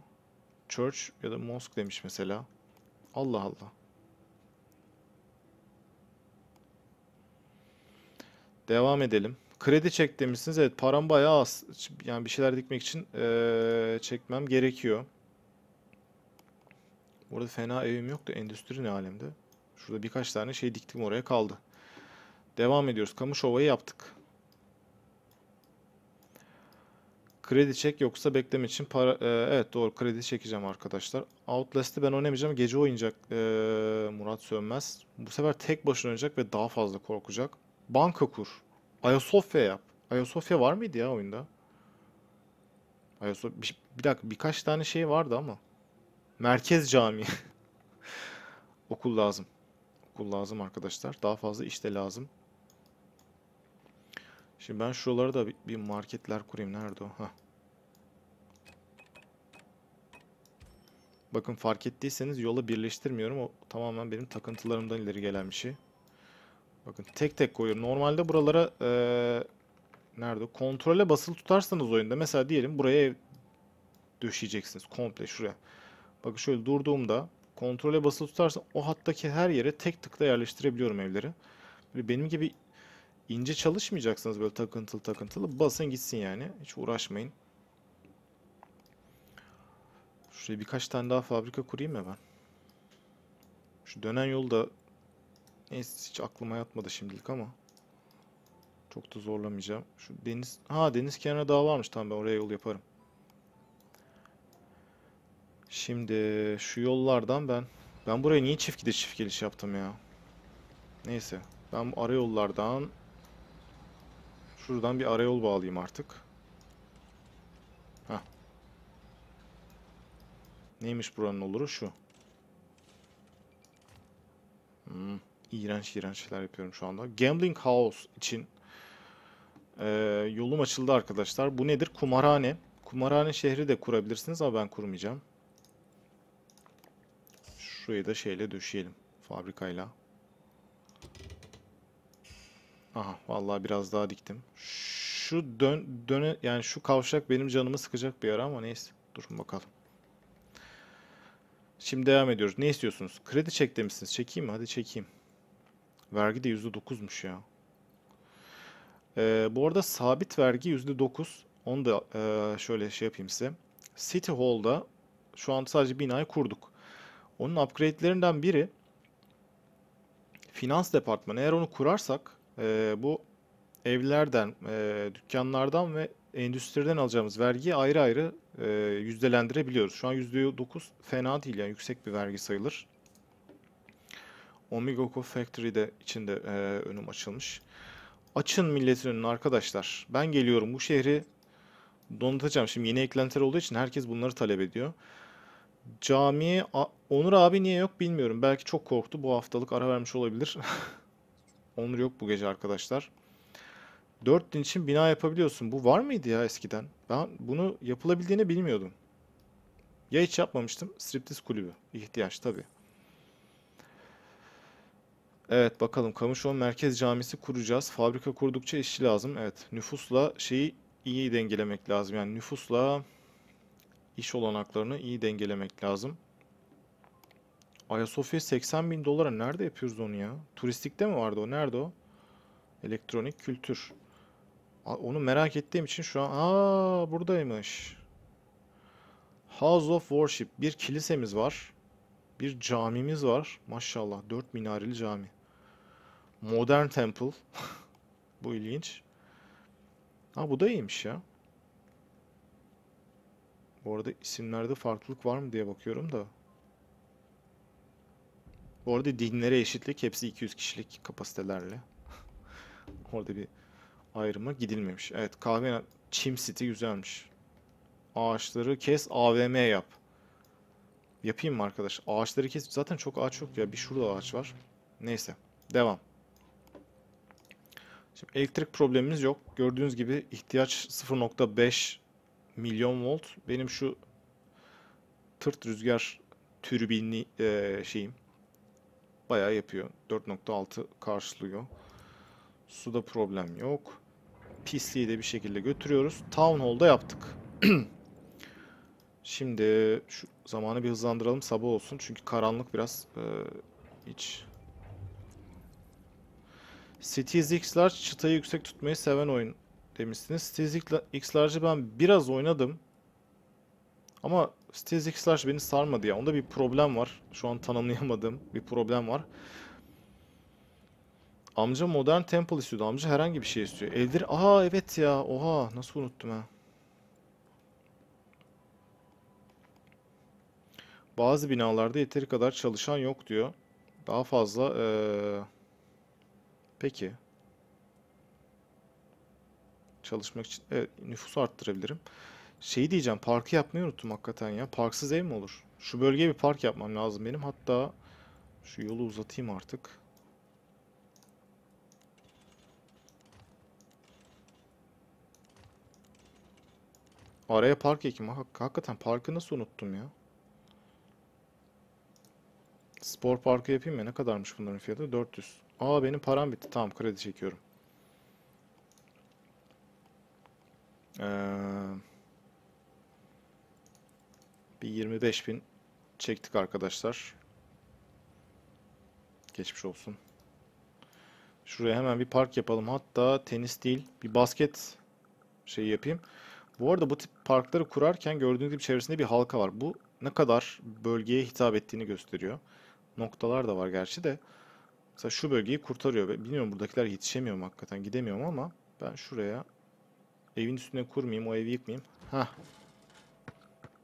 A: Church ya da mosque demiş mesela. Allah Allah. Devam edelim. Kredi çek demişsiniz. Evet param bayağı az. Yani bir şeyler dikmek için ee, çekmem gerekiyor. Burada fena evim yoktu. Endüstri ne alemde? Şurada birkaç tane şey diktim oraya kaldı. Devam ediyoruz. Kamu şovayı yaptık. Kredi çek yoksa bekleme için para... Ee, evet doğru kredi çekeceğim arkadaşlar. Outlast'ı ben oynamayacağım. Gece oynayacak ee, Murat Sönmez. Bu sefer tek başına oynayacak ve daha fazla korkacak. Banka kur. Ayasofya yap. Ayasofya var mıydı ya oyunda? Ayasofya bir, bir dakika birkaç tane şey vardı ama. Merkez cami, Okul lazım. Okul lazım arkadaşlar. Daha fazla işte lazım. Şimdi ben şuralara da bir, bir marketler kurayım. Nerede o? Heh. Bakın fark ettiyseniz yola birleştirmiyorum. O tamamen benim takıntılarımdan ileri gelen bir şey. Bakın tek tek koyuyorum. Normalde buralara ee, nerede? Kontrole basılı tutarsanız oyunda mesela diyelim buraya ev döşeyeceksiniz komple şuraya. Bakın şöyle durduğumda kontrole basılı tutarsan o hattaki her yere tek tıkla yerleştirebiliyorum evleri. Böyle benim gibi ince çalışmayacaksınız böyle takıntılı takıntılı. Basın gitsin yani. Hiç uğraşmayın. Şuraya birkaç tane daha fabrika kurayım mı ben. Şu dönen yolu da Neyse hiç aklıma yatmadı şimdilik ama. Çok da zorlamayacağım. Şu deniz... Ha deniz kenarı dağ varmış. Tamam ben oraya yol yaparım. Şimdi şu yollardan ben... Ben buraya niye çift gide çift geliş yaptım ya? Neyse. Ben bu ara yollardan... Şuradan bir ara yol bağlayayım artık. Heh. Neymiş buranın oluru? Şu. Hmm iğrenç iğrenç şeyler yapıyorum şu anda. Gambling House için e, yolum açıldı arkadaşlar. Bu nedir? Kumarhane. Kumarhane şehri de kurabilirsiniz ama ben kurmayacağım. Şurayı da şeyle döşeyelim. Fabrikayla. Aha vallahi biraz daha diktim. Şu dön döne yani şu kavşak benim canımı sıkacak bir ara ama neyse. Durun bakalım. Şimdi devam ediyoruz. Ne istiyorsunuz? Kredi çek demişsiniz. Çekeyim mi? Hadi çekeyim. Vergi de %9'muş ya. Ee, bu arada sabit vergi %9. Onu da e, şöyle şey yapayım size. City Hall'da şu an sadece binayı kurduk. Onun upgrade'lerinden biri finans departmanı. Eğer onu kurarsak e, bu evlerden, e, dükkanlardan ve endüstriden alacağımız vergiyi ayrı ayrı e, yüzdelendirebiliyoruz. Şu an %9 fena değil yani yüksek bir vergi sayılır. Omegoko Factory'de içinde e, önüm açılmış. Açın milletin önünü arkadaşlar. Ben geliyorum bu şehri donatacağım. Şimdi yeni eklentiler olduğu için herkes bunları talep ediyor. Camiye Onur abi niye yok bilmiyorum. Belki çok korktu. Bu haftalık ara vermiş olabilir. Onur yok bu gece arkadaşlar. din için bina yapabiliyorsun. Bu var mıydı ya eskiden? Ben bunu yapılabildiğini bilmiyordum. Ya hiç yapmamıştım. Striptiz kulübü. ihtiyaç tabii. Evet bakalım Kamışon Merkez Camisi kuracağız. Fabrika kurdukça işçi lazım. Evet nüfusla şeyi iyi dengelemek lazım. Yani nüfusla iş olanaklarını iyi dengelemek lazım. Ayasofya 80 bin dolara nerede yapıyoruz onu ya? Turistikte mi vardı o? Nerede o? Elektronik kültür. Onu merak ettiğim için şu an... Aa buradaymış. House of Worship. Bir kilisemiz var. Bir camimiz var. Maşallah. Dört minareli cami. Modern Temple. bu ilginç. Ha bu da iyiymiş ya. Bu arada isimlerde farklılık var mı diye bakıyorum da. Bu arada dinlere eşitlik hepsi 200 kişilik kapasitelerle. Orada bir ayrıma gidilmemiş. Evet kahve Çim City güzelmiş. Ağaçları kes AVM yap. Yapayım mı arkadaş? Ağaçları kes. Zaten çok ağaç yok ya. Bir şurada ağaç var. Neyse. Devam. Şimdi elektrik problemimiz yok. Gördüğünüz gibi ihtiyaç 0.5 milyon volt. Benim şu tırt rüzgar türbinli e, şeyim bayağı yapıyor. 4.6 karşılıyor. Suda problem yok. Pisliği de bir şekilde götürüyoruz. Town Hall'da yaptık. Şimdi şu zamanı bir hızlandıralım sabah olsun. Çünkü karanlık biraz e, hiç Cities X Large çıtayı yüksek tutmayı seven oyun demişsiniz. Cities X Large'ı ben biraz oynadım. Ama Cities X Large beni sarmadı ya. Onda bir problem var. Şu an tanımlayamadığım bir problem var. Amca modern temple istiyordu. Amca herhangi bir şey istiyor. Eldir... Aha evet ya. Oha nasıl unuttum ha. Bazı binalarda yeteri kadar çalışan yok diyor. Daha fazla... Ee Peki. Çalışmak için evet, nüfusu arttırabilirim. Şeyi diyeceğim parkı yapmayı unuttum hakikaten ya. Parksız ev mi olur? Şu bölgeye bir park yapmam lazım benim. Hatta şu yolu uzatayım artık. Araya park ekim. Hak hakikaten parkı nasıl unuttum ya? Spor parkı yapayım ya. Ne kadarmış bunların fiyatı? 400. Aa benim param bitti. Tamam kredi çekiyorum. Ee, bir 25 bin çektik arkadaşlar. Geçmiş olsun. Şuraya hemen bir park yapalım. Hatta tenis değil bir basket şey yapayım. Bu arada bu tip parkları kurarken gördüğünüz gibi çevresinde bir halka var. Bu ne kadar bölgeye hitap ettiğini gösteriyor. Noktalar da var gerçi de. Mesela şu bölgeyi kurtarıyor. Bilmiyorum buradakiler yetişemiyorum hakikaten gidemiyorum ama ben şuraya evin üstüne kurmayayım o evi yıkmayayım. Hah.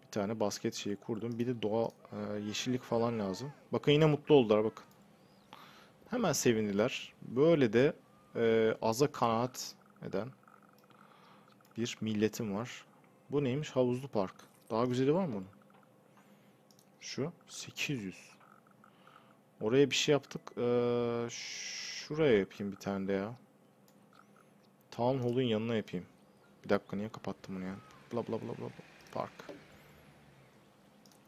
A: Bir tane basket şeyi kurdum. Bir de doğal e, yeşillik falan lazım. Bakın yine mutlu oldular bakın. Hemen sevindiler. Böyle de e, aza kanaat eden bir milletim var. Bu neymiş? Havuzlu park. Daha güzeli var mı bunun? Şu 800. Oraya bir şey yaptık. Ee, şuraya yapayım bir tane de ya. Town Hall'un yanına yapayım. Bir dakika niye kapattım bunu ya? Bla bla bla bla. Park.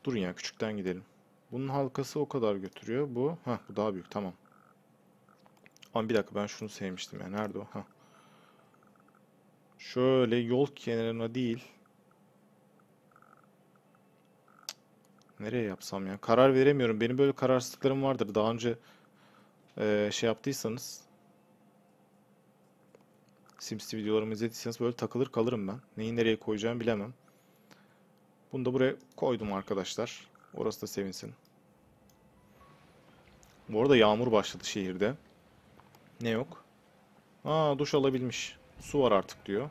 A: Durun ya küçükten gidelim. Bunun halkası o kadar götürüyor. Bu. ha bu daha büyük tamam. Ama bir dakika ben şunu sevmiştim ya. Nerede o? Heh. Şöyle yol kenarına değil. Nereye yapsam ya? Karar veremiyorum. Benim böyle kararsızlıklarım vardır. Daha önce e, şey yaptıysanız Sims videolarımı izlediyseniz böyle takılır kalırım ben. Neyi nereye koyacağımı bilemem. Bunu da buraya koydum arkadaşlar. Orası da sevinsin. Bu arada yağmur başladı şehirde. Ne yok? Aa duş alabilmiş. Su var artık diyor.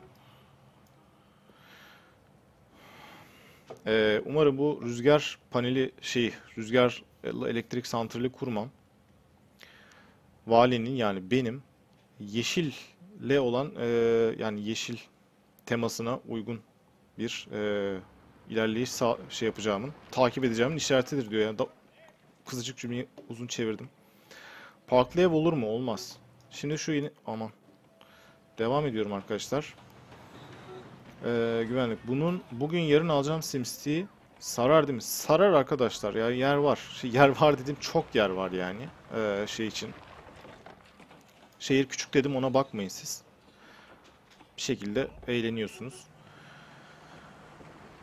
A: Ee, umarım bu rüzgar paneli şeyi, rüzgar e, elektrik santrali kurmam. Valinin yani benim yeşille olan e, yani yeşil temasına uygun bir e, ilerleyiş sağ, şey yapacağımın, takip edeceğimin işaretidir diyor. Yani da, kızıcık cümleyi uzun çevirdim. Parklı ev olur mu? Olmaz. Şimdi şu yine aman. Devam ediyorum arkadaşlar. Ee, güvenlik. Bunun bugün yarın alacağım SimCity'yi sarar değil mi? Sarar arkadaşlar ya yer var. yer var dedim çok yer var yani ee, şey için. Şehir küçük dedim ona bakmayın siz. Bir şekilde eğleniyorsunuz.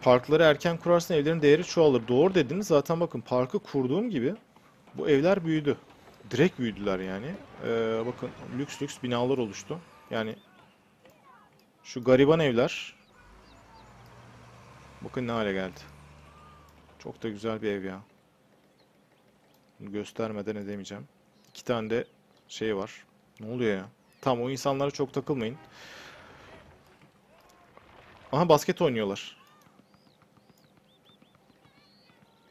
A: Parkları erken kurarsan evlerin değeri çoğalır. Doğru dediniz. Zaten bakın parkı kurduğum gibi bu evler büyüdü. Direkt büyüdüler yani. Ee, bakın lüks lüks binalar oluştu. Yani şu gariban evler Bakın ne hale geldi. Çok da güzel bir ev ya. Bunu göstermeden edemeyeceğim. İki tane de şey var. Ne oluyor ya? Tam o insanlara çok takılmayın. Aha basket oynuyorlar.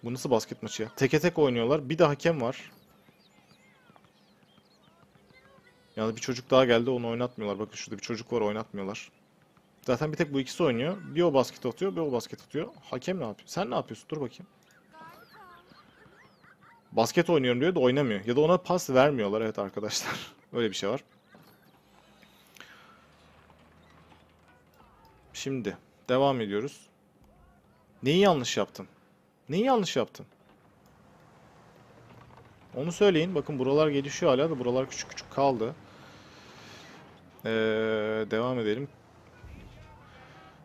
A: Bu nasıl basket maçı ya? Teke tek oynuyorlar. Bir de hakem var. Yani bir çocuk daha geldi onu oynatmıyorlar. Bakın şurada bir çocuk var oynatmıyorlar. Zaten bir tek bu ikisi oynuyor. Bir o basket atıyor, bir o basket atıyor. Hakem ne yapıyor? Sen ne yapıyorsun? Dur bakayım. Basket oynuyorum diyor da oynamıyor. Ya da ona pas vermiyorlar evet arkadaşlar. Öyle bir şey var. Şimdi devam ediyoruz. Neyi yanlış yaptım? Neyi yanlış yaptım? Onu söyleyin. Bakın buralar gelişiyor hala da buralar küçük küçük kaldı. Ee, devam edelim.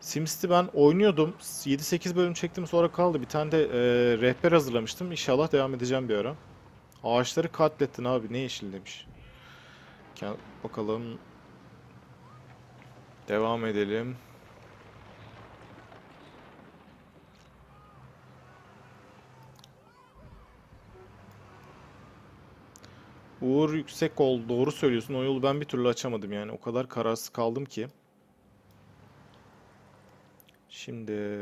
A: SimCity ben oynuyordum. 7-8 bölüm çektim sonra kaldı. Bir tane de e, rehber hazırlamıştım. İnşallah devam edeceğim bir ara. Ağaçları katlettin abi. Ne yeşil demiş. bakalım. Devam edelim. Uğur yüksek ol. Doğru söylüyorsun. O yolu ben bir türlü açamadım yani. O kadar kararsız kaldım ki. Şimdi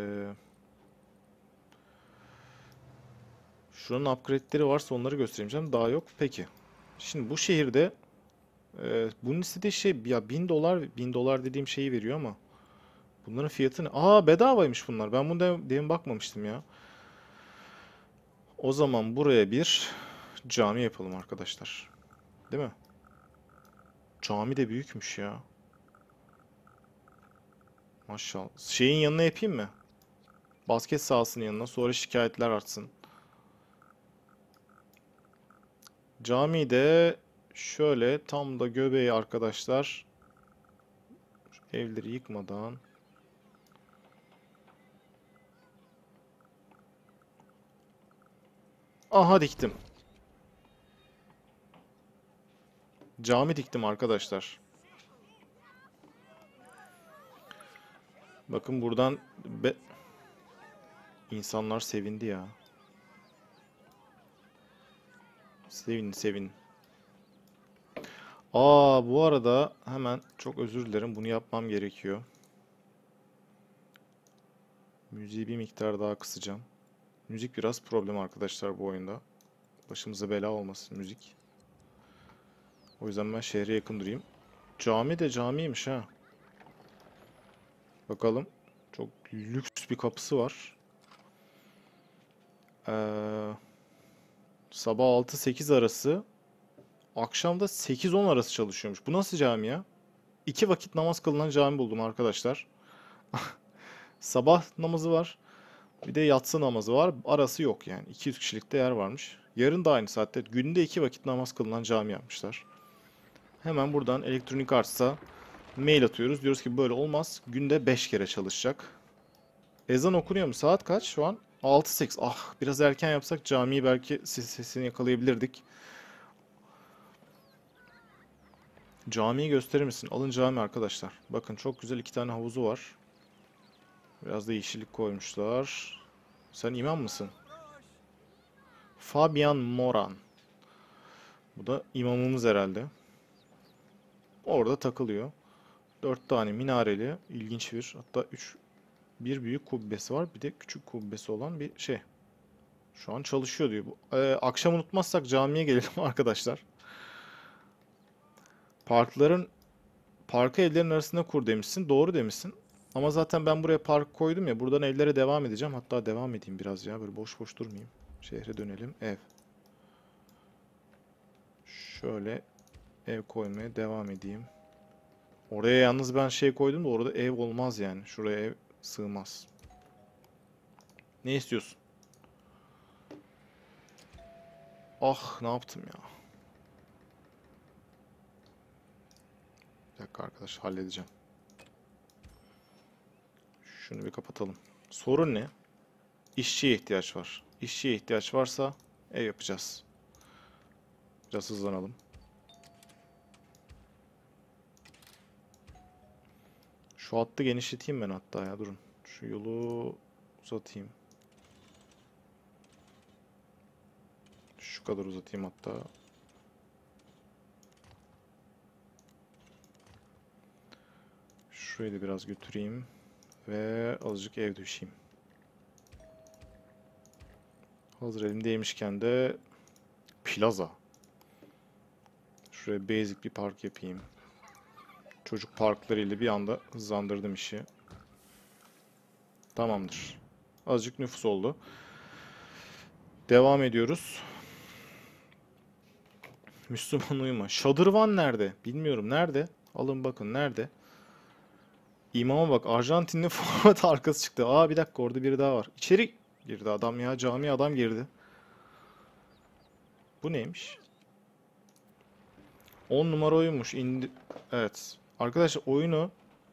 A: şunun upgrade'leri varsa onları göstereceğim. Daha yok. Peki. Şimdi bu şehirde e, bunun istediği şey ya 1000 dolar 1000 dolar dediğim şeyi veriyor ama bunların fiyatı ne? Aa bedavaymış bunlar. Ben bunu de, demin bakmamıştım ya. O zaman buraya bir cami yapalım arkadaşlar. Değil mi? Cami de büyükmüş ya. Maşallah. Şeyin yanına yapayım mı? Basket sahasının yanına. Sonra şikayetler artsın. Camide şöyle tam da göbeği arkadaşlar. Evleri yıkmadan. Aha diktim. Cami diktim arkadaşlar. Bakın buradan be... insanlar sevindi ya. Sevin sevin. Aa bu arada hemen çok özür dilerim bunu yapmam gerekiyor. Müziği bir miktar daha kısacağım. Müzik biraz problem arkadaşlar bu oyunda. Başımıza bela olmasın müzik. O yüzden ben şehre yakın durayım. Cami de camiymiş ha. Bakalım. Çok lüks bir kapısı var. Ee, sabah 6-8 arası. akşam da 8-10 arası çalışıyormuş. Bu nasıl cami ya? İki vakit namaz kılınan cami buldum arkadaşlar. sabah namazı var. Bir de yatsı namazı var. Arası yok yani. 200 kişilikte yer varmış. Yarın da aynı saatte. Günde iki vakit namaz kılınan cami yapmışlar. Hemen buradan elektronik artsa mail atıyoruz. Diyoruz ki böyle olmaz. Günde 5 kere çalışacak. Ezan okunuyor mu? Saat kaç şu an? 6-8. Ah biraz erken yapsak camiyi belki sesini yakalayabilirdik. Camiyi gösterir misin? Alın cami arkadaşlar. Bakın çok güzel iki tane havuzu var. Biraz da yeşillik koymuşlar. Sen imam mısın? Fabian Moran. Bu da imamımız herhalde. Orada takılıyor. 4 tane minareli ilginç bir hatta 3 bir büyük kubbesi var bir de küçük kubbesi olan bir şey. Şu an çalışıyor diyor. Bu, e, akşam unutmazsak camiye gelelim arkadaşlar. Parkların parka evlerin arasında kur demişsin. Doğru demişsin. Ama zaten ben buraya park koydum ya. Buradan evlere devam edeceğim. Hatta devam edeyim biraz ya. Böyle boş boş durmayayım. Şehre dönelim. Ev. Şöyle ev koymaya devam edeyim. Oraya yalnız ben şey koydum da orada ev olmaz yani. Şuraya ev sığmaz. Ne istiyorsun? Ah ne yaptım ya. Bir dakika arkadaş halledeceğim. Şunu bir kapatalım. Sorun ne? İşçiye ihtiyaç var. İşçiye ihtiyaç varsa ev yapacağız. Biraz hızlanalım. Şu hattı genişleteyim ben hatta ya durun. Şu yolu uzatayım. Şu kadar uzatayım hatta. Şurayı da biraz götüreyim. Ve azıcık ev düşeyim. Hazır elimdeymişken de plaza. Şuraya basic bir park yapayım. Çocuk parklarıyla bir anda hızlandırdım işi. Tamamdır. Azıcık nüfus oldu. Devam ediyoruz. Müslüman uyuma. Şadırvan nerede? Bilmiyorum. Nerede? Alın bakın nerede? İmama bak. Arjantinli format arkası çıktı. Aa bir dakika orada biri daha var. İçeri girdi adam ya. Cami adam girdi. Bu neymiş? 10 numara oymuş. İndi... Evet. Arkadaşlar oyunu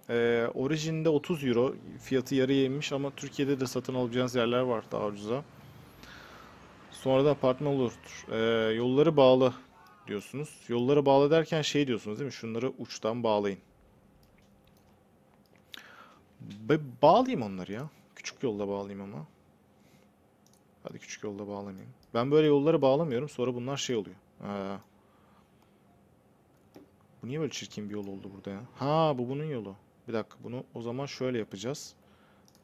A: e, orijinde 30 euro fiyatı yarıya inmiş ama Türkiye'de de satın alabileceğiniz yerler var daha ucuza. Sonra da apartman olur. E, yolları bağlı diyorsunuz. Yolları bağlı derken şey diyorsunuz değil mi? Şunları uçtan bağlayın. Ba bağlayayım onları ya. Küçük yolda bağlayayım ama. Hadi küçük yolda bağlamayayım. Ben böyle yolları bağlamıyorum. Sonra bunlar şey oluyor. Ee, bu niye böyle çirkin bir yol oldu burada ya? Ha bu bunun yolu. Bir dakika bunu o zaman şöyle yapacağız.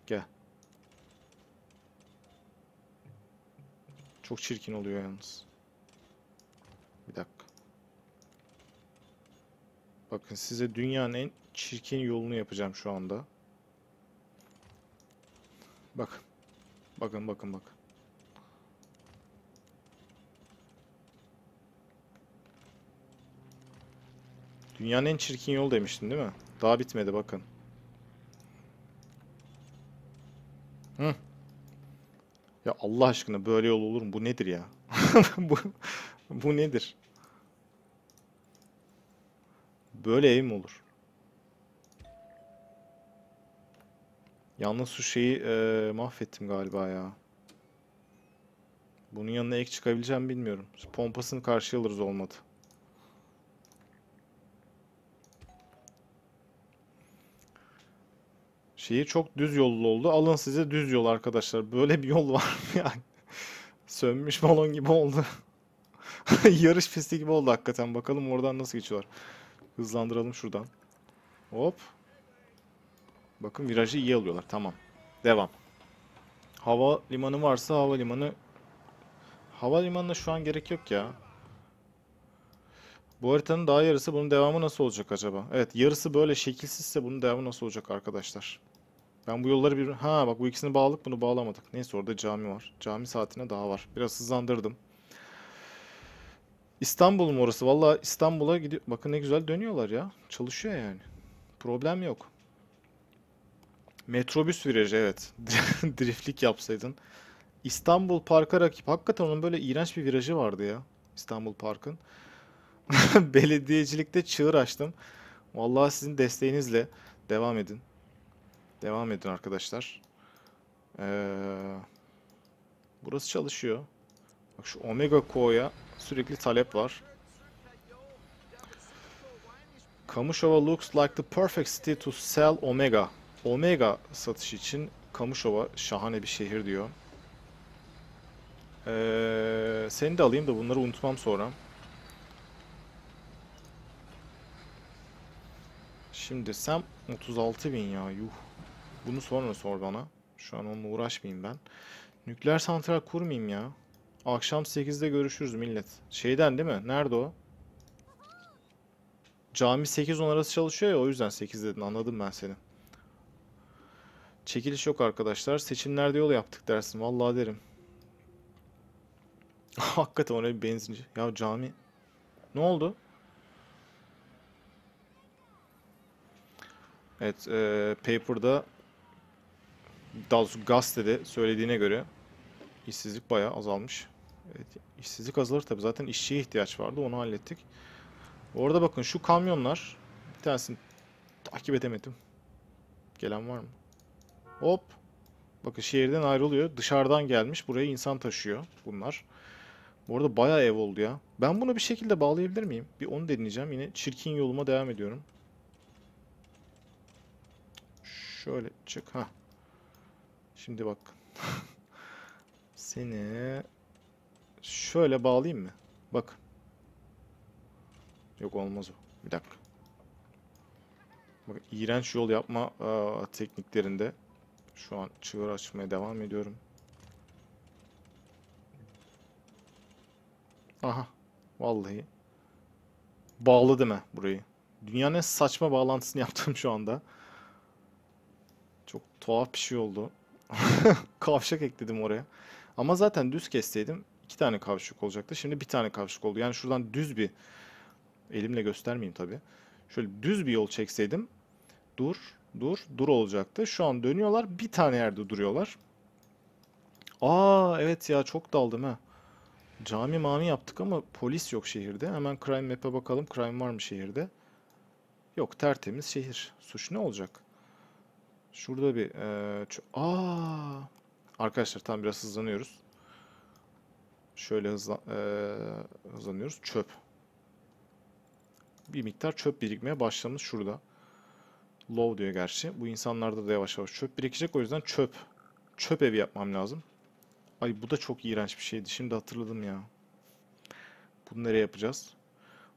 A: Gel. Çok çirkin oluyor yalnız. Bir dakika. Bakın size dünyanın en çirkin yolunu yapacağım şu anda. Bakın. Bakın bakın bakın. Dünyanın en çirkin yol demiştin değil mi? Daha bitmedi bakın. Hı. Ya Allah aşkına böyle yol olur mu? Bu nedir ya? bu, bu nedir? Böyle ev mi olur? Yalnız şu şeyi e, mahvettim galiba ya. Bunun yanına ek çıkabileceğim bilmiyorum. Pompasını karşıya alırız olmadı. şeyi çok düz yollu oldu. Alın size düz yol arkadaşlar. Böyle bir yol var mı yani? Sönmüş balon gibi oldu. Yarış pisti gibi oldu hakikaten. Bakalım oradan nasıl geçiyorlar. Hızlandıralım şuradan. Hop. Bakın virajı iyi alıyorlar. Tamam. Devam. Hava limanı varsa hava limanı hava limanına şu an gerek yok ya. Bu haritanın daha yarısı bunun devamı nasıl olacak acaba? Evet yarısı böyle şekilsizse bunun devamı nasıl olacak arkadaşlar? Ben bu yolları bir... Ha bak bu ikisini bağladık bunu bağlamadık. Neyse orada cami var. Cami saatine daha var. Biraz hızlandırdım. İstanbul mu orası? Valla İstanbul'a gidiyor. Bakın ne güzel dönüyorlar ya. Çalışıyor yani. Problem yok. Metrobüs virajı evet. Driftlik yapsaydın. İstanbul Park'a rakip. Hakikaten onun böyle iğrenç bir virajı vardı ya. İstanbul Park'ın. Belediyecilikte çığır açtım. Vallahi sizin desteğinizle devam edin. Devam edin arkadaşlar. Ee, burası çalışıyor. Bak şu Omega Co'ya sürekli talep var. Kamışova looks like the perfect city to sell Omega. Omega satışı için Kamışova şahane bir şehir diyor. Ee, seni de alayım da bunları unutmam sonra. Şimdi Sam 36 bin ya yuh. Bunu sonra sor bana. Şu an onunla uğraşmayayım ben. Nükleer santral kurmayayım ya. Akşam 8'de görüşürüz millet. Şeyden değil mi? Nerede o? Cami 8-10 arası çalışıyor ya o yüzden 8 dedin anladım ben seni. Çekiliş yok arkadaşlar. Seçimlerde yol yaptık dersin. Vallahi derim. Hakikaten oraya bir benzinci. Ya cami. Ne oldu? Evet. E, paper'da daha doğrusu gazetede söylediğine göre işsizlik bayağı azalmış. Evet, işsizlik azalır tabii. Zaten işçiye ihtiyaç vardı. Onu hallettik. Orada bakın şu kamyonlar bir tanesini takip edemedim. Gelen var mı? Hop. Bakın şehirden ayrılıyor. Dışarıdan gelmiş. Buraya insan taşıyor bunlar. Bu arada bayağı ev oldu ya. Ben bunu bir şekilde bağlayabilir miyim? Bir onu deneyeceğim. Yine çirkin yoluma devam ediyorum. Şöyle çık. ha. Şimdi bak. Seni şöyle bağlayayım mı? Bak. Yok olmaz o. Bir dakika. Bakın iğrenç yol yapma aa, e, tekniklerinde şu an çığır açmaya devam ediyorum. Aha. Vallahi. bağlı değil mi burayı? Dünyanın en saçma bağlantısını yaptım şu anda. Çok tuhaf bir şey oldu. kavşak ekledim oraya. Ama zaten düz kesseydim iki tane kavşak olacaktı. Şimdi bir tane kavşak oldu. Yani şuradan düz bir elimle göstermeyeyim tabii. Şöyle düz bir yol çekseydim dur, dur, dur olacaktı. Şu an dönüyorlar. Bir tane yerde duruyorlar. Aa evet ya çok daldım ha. Cami mami yaptık ama polis yok şehirde. Hemen crime map'e bakalım. Crime var mı şehirde? Yok tertemiz şehir. Suç ne olacak? Şurada bir... E, Aa! Arkadaşlar tam biraz hızlanıyoruz. Şöyle hızla, e, hızlanıyoruz. Çöp. Bir miktar çöp birikmeye başlamış şurada. Low diyor gerçi. Bu insanlarda da yavaş yavaş çöp birikecek. O yüzden çöp. Çöp evi yapmam lazım. Ay bu da çok iğrenç bir şeydi. Şimdi hatırladım ya. Bunu nereye yapacağız?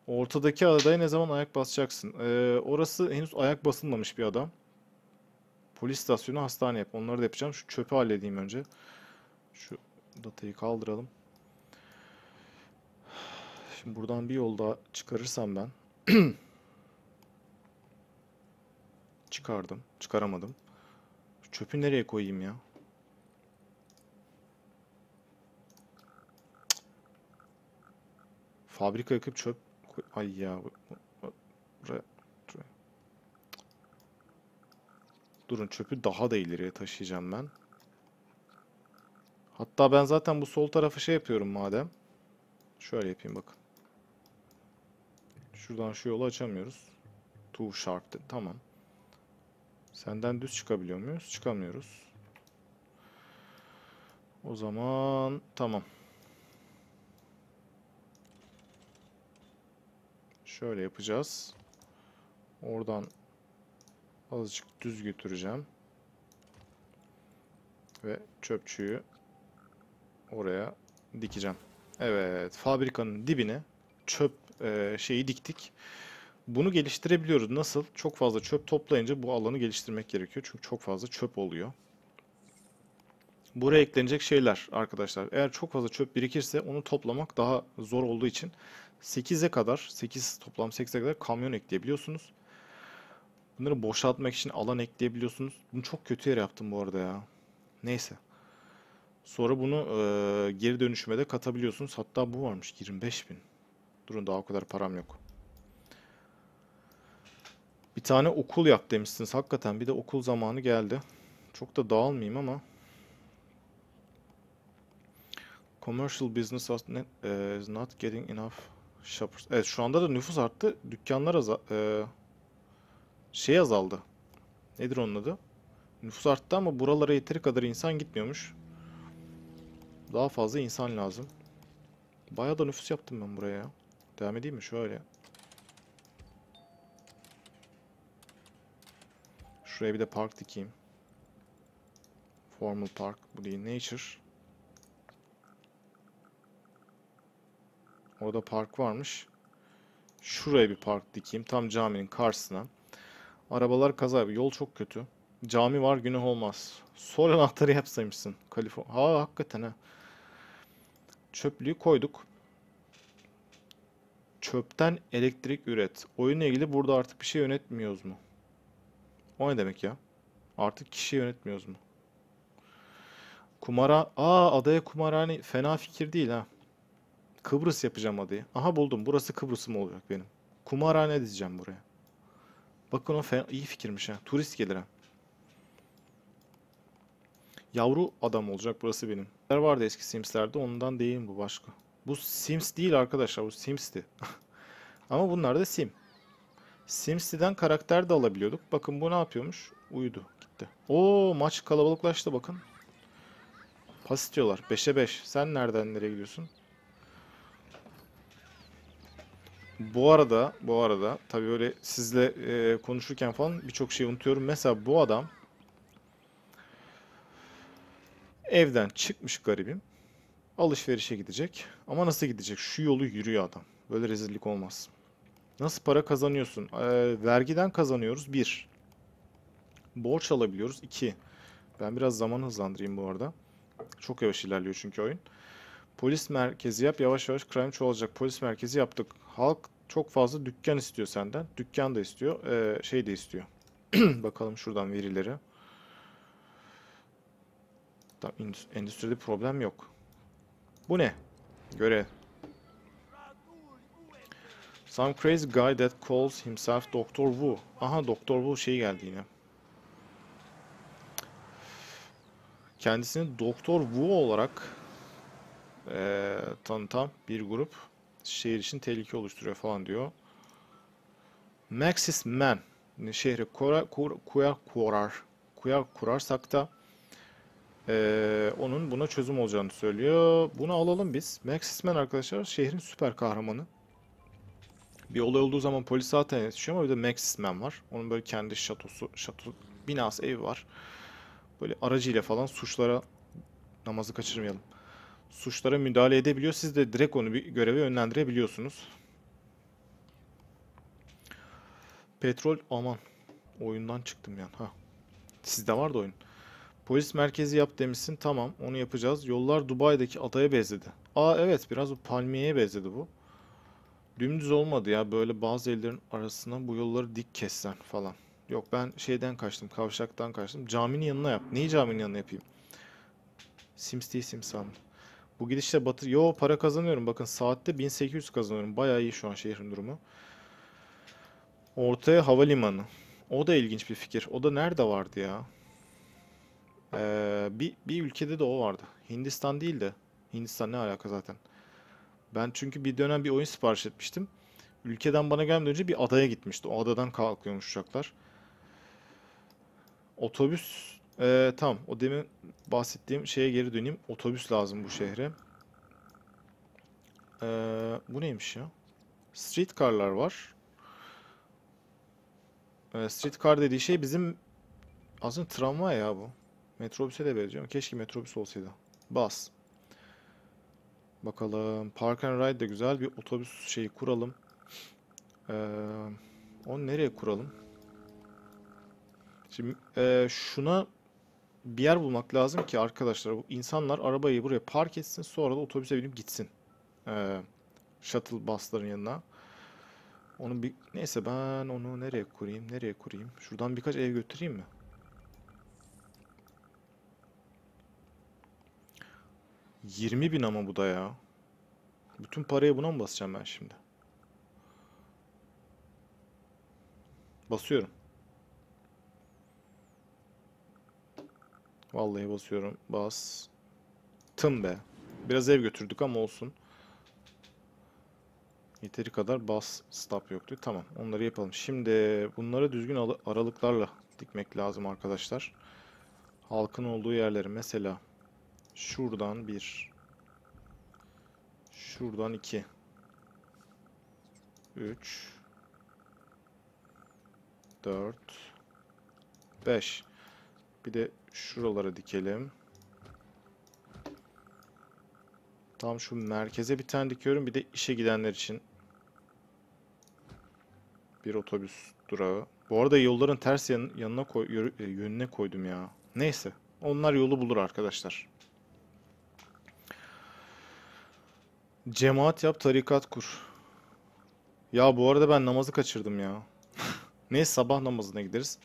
A: Ortadaki adaya ne zaman ayak basacaksın? Ee, orası henüz ayak basılmamış bir adam. Polis istasyonu hastane yap. Onları da yapacağım. Şu çöpü halledeyim önce. Şu datayı kaldıralım. Şimdi buradan bir yolda çıkarırsam ben. Çıkardım. Çıkaramadım. Şu çöpü nereye koyayım ya? Fabrika yıkıp çöp... Ay ya. Buraya Durun çöpü daha da ileriye taşıyacağım ben. Hatta ben zaten bu sol tarafı şey yapıyorum madem. Şöyle yapayım bakın. Şuradan şu yolu açamıyoruz. Too sharp dedi. Tamam. Senden düz çıkabiliyor muyuz? Çıkamıyoruz. O zaman tamam. Şöyle yapacağız. Oradan Azıcık düz götüreceğim. Ve çöpçüyü oraya dikeceğim. Evet fabrikanın dibine çöp e, şeyi diktik. Bunu geliştirebiliyoruz. Nasıl? Çok fazla çöp toplayınca bu alanı geliştirmek gerekiyor. Çünkü çok fazla çöp oluyor. Buraya eklenecek şeyler arkadaşlar. Eğer çok fazla çöp birikirse onu toplamak daha zor olduğu için 8'e kadar, 8 toplam 8'e kadar kamyon ekleyebiliyorsunuz. Bunları boşaltmak için alan ekleyebiliyorsunuz. Bunu çok kötü yere yaptım bu arada ya. Neyse. Sonra bunu e, geri dönüşüme de katabiliyorsunuz. Hatta bu varmış 25 bin. Durun daha o kadar param yok. Bir tane okul yap demişsiniz. Hakikaten bir de okul zamanı geldi. Çok da dağılmayayım ama. Commercial business is not getting enough shoppers. Evet şu anda da nüfus arttı. Dükkanlar azal... E, şey azaldı. Nedir onun adı? Nüfus arttı ama buralara yeteri kadar insan gitmiyormuş. Daha fazla insan lazım. Bayağı da nüfus yaptım ben buraya Devam edeyim mi? Şöyle. Şuraya bir de park dikeyim. Formal park. Bu değil. Nature. Orada park varmış. Şuraya bir park dikeyim. Tam caminin karşısına. Arabalar kaza abi. Yol çok kötü. Cami var günah olmaz. Sol anahtarı yapsaymışsın. Kalifo. Ha hakikaten ha. Çöplüğü koyduk. Çöpten elektrik üret. Oyunla ilgili burada artık bir şey yönetmiyoruz mu? O ne demek ya? Artık kişi yönetmiyoruz mu? Kumara... Aa adaya kumarhane fena fikir değil ha. Kıbrıs yapacağım adayı. Aha buldum. Burası Kıbrıs'ım olacak benim. Kumarhane diyeceğim buraya. Bakın o iyi fikirmiş ha. Turist gelir ha. Yavru adam olacak burası benim. Vardı eski Sims'lerde ondan değil bu başka. Bu Sims değil arkadaşlar bu Sims'ti. Ama bunlar da Sim. Sims'ten karakter de alabiliyorduk. Bakın bu ne yapıyormuş? Uyudu gitti. Oo maç kalabalıklaştı bakın. Pas istiyorlar. 5'e 5. Sen nereden nereye gidiyorsun? Bu arada, bu arada tabii öyle sizle e, konuşurken falan birçok şey unutuyorum. Mesela bu adam evden çıkmış garibim. Alışverişe gidecek. Ama nasıl gidecek? Şu yolu yürüyor adam. Böyle rezillik olmaz. Nasıl para kazanıyorsun? Ee, vergiden kazanıyoruz. Bir. Borç alabiliyoruz. iki. Ben biraz zaman hızlandırayım bu arada. Çok yavaş ilerliyor çünkü oyun. Polis merkezi yap yavaş yavaş crime çoğalacak. Polis merkezi yaptık. Halk çok fazla dükkan istiyor senden. Dükkan da istiyor. Ee, şey de istiyor. Bakalım şuradan verileri. Tam endüstride problem yok. Bu ne? Göre. Some crazy guy that calls himself Doktor Wu. Aha Doktor Wu şey geldi yine. Kendisini Doktor Wu olarak e, ee, tanıtan bir grup şehir için tehlike oluşturuyor falan diyor. Maxis Man şehri kora, kur, kuya kurar kuya kurarsak da e, onun buna çözüm olacağını söylüyor. Bunu alalım biz. Maxis Man arkadaşlar şehrin süper kahramanı. Bir olay olduğu zaman polis zaten yetişiyor ama bir de Maxis Man var. Onun böyle kendi şatosu, şato, binası, evi var. Böyle aracıyla falan suçlara namazı kaçırmayalım suçlara müdahale edebiliyor. Siz de direkt onu bir göreve yönlendirebiliyorsunuz. Petrol aman oyundan çıktım yani. Ha. Sizde var da oyun. Polis merkezi yap demişsin. Tamam onu yapacağız. Yollar Dubai'deki adaya benzedi. Aa evet biraz bu palmiyeye benzedi bu. Dümdüz olmadı ya böyle bazı ellerin arasına bu yolları dik kessen falan. Yok ben şeyden kaçtım kavşaktan kaçtım. Caminin yanına yap. Neyi caminin yanına yapayım? Sims değil Sims sandım. Bu gidişle batır... Yo para kazanıyorum. Bakın saatte 1800 kazanıyorum. Bayağı iyi şu an şehrin durumu. Ortaya havalimanı. O da ilginç bir fikir. O da nerede vardı ya? Ee, bir, bir ülkede de o vardı. Hindistan değil de. Hindistan ne alaka zaten. Ben çünkü bir dönem bir oyun sipariş etmiştim. Ülkeden bana gelmeden önce bir adaya gitmişti. O adadan kalkıyormuş uçaklar. Otobüs ee, tamam. O demin bahsettiğim şeye geri döneyim. Otobüs lazım bu şehre. Ee, bu neymiş ya? Streetcar'lar var. Ee, streetcar dediği şey bizim aslında tramvay ya bu. Metrobüse de benziyor. Keşke metrobüs olsaydı. Bas. Bakalım. Park and Ride de güzel. Bir otobüs şeyi kuralım. Ee, onu nereye kuralım? Şimdi e, şuna bir yer bulmak lazım ki arkadaşlar bu insanlar arabayı buraya park etsin sonra da otobüse binip gitsin. Ee, shuttle basların yanına. Onu bir neyse ben onu nereye kurayım? Nereye kurayım? Şuradan birkaç ev götüreyim mi? Yirmi bin ama bu da ya. Bütün parayı buna mı basacağım ben şimdi? Basıyorum. Vallahi basıyorum. Bas. Tın be. Biraz ev götürdük ama olsun. Yeteri kadar bas stop yoktu. Tamam onları yapalım. Şimdi bunları düzgün aralıklarla dikmek lazım arkadaşlar. Halkın olduğu yerleri mesela şuradan bir şuradan iki üç dört beş bir de şuralara dikelim. Tam şu merkeze bir tane dikiyorum. Bir de işe gidenler için. Bir otobüs durağı. Bu arada yolların ters yan, yanına koy, e, yönüne koydum ya. Neyse. Onlar yolu bulur arkadaşlar. Cemaat yap, tarikat kur. Ya bu arada ben namazı kaçırdım ya. Neyse sabah namazına gideriz.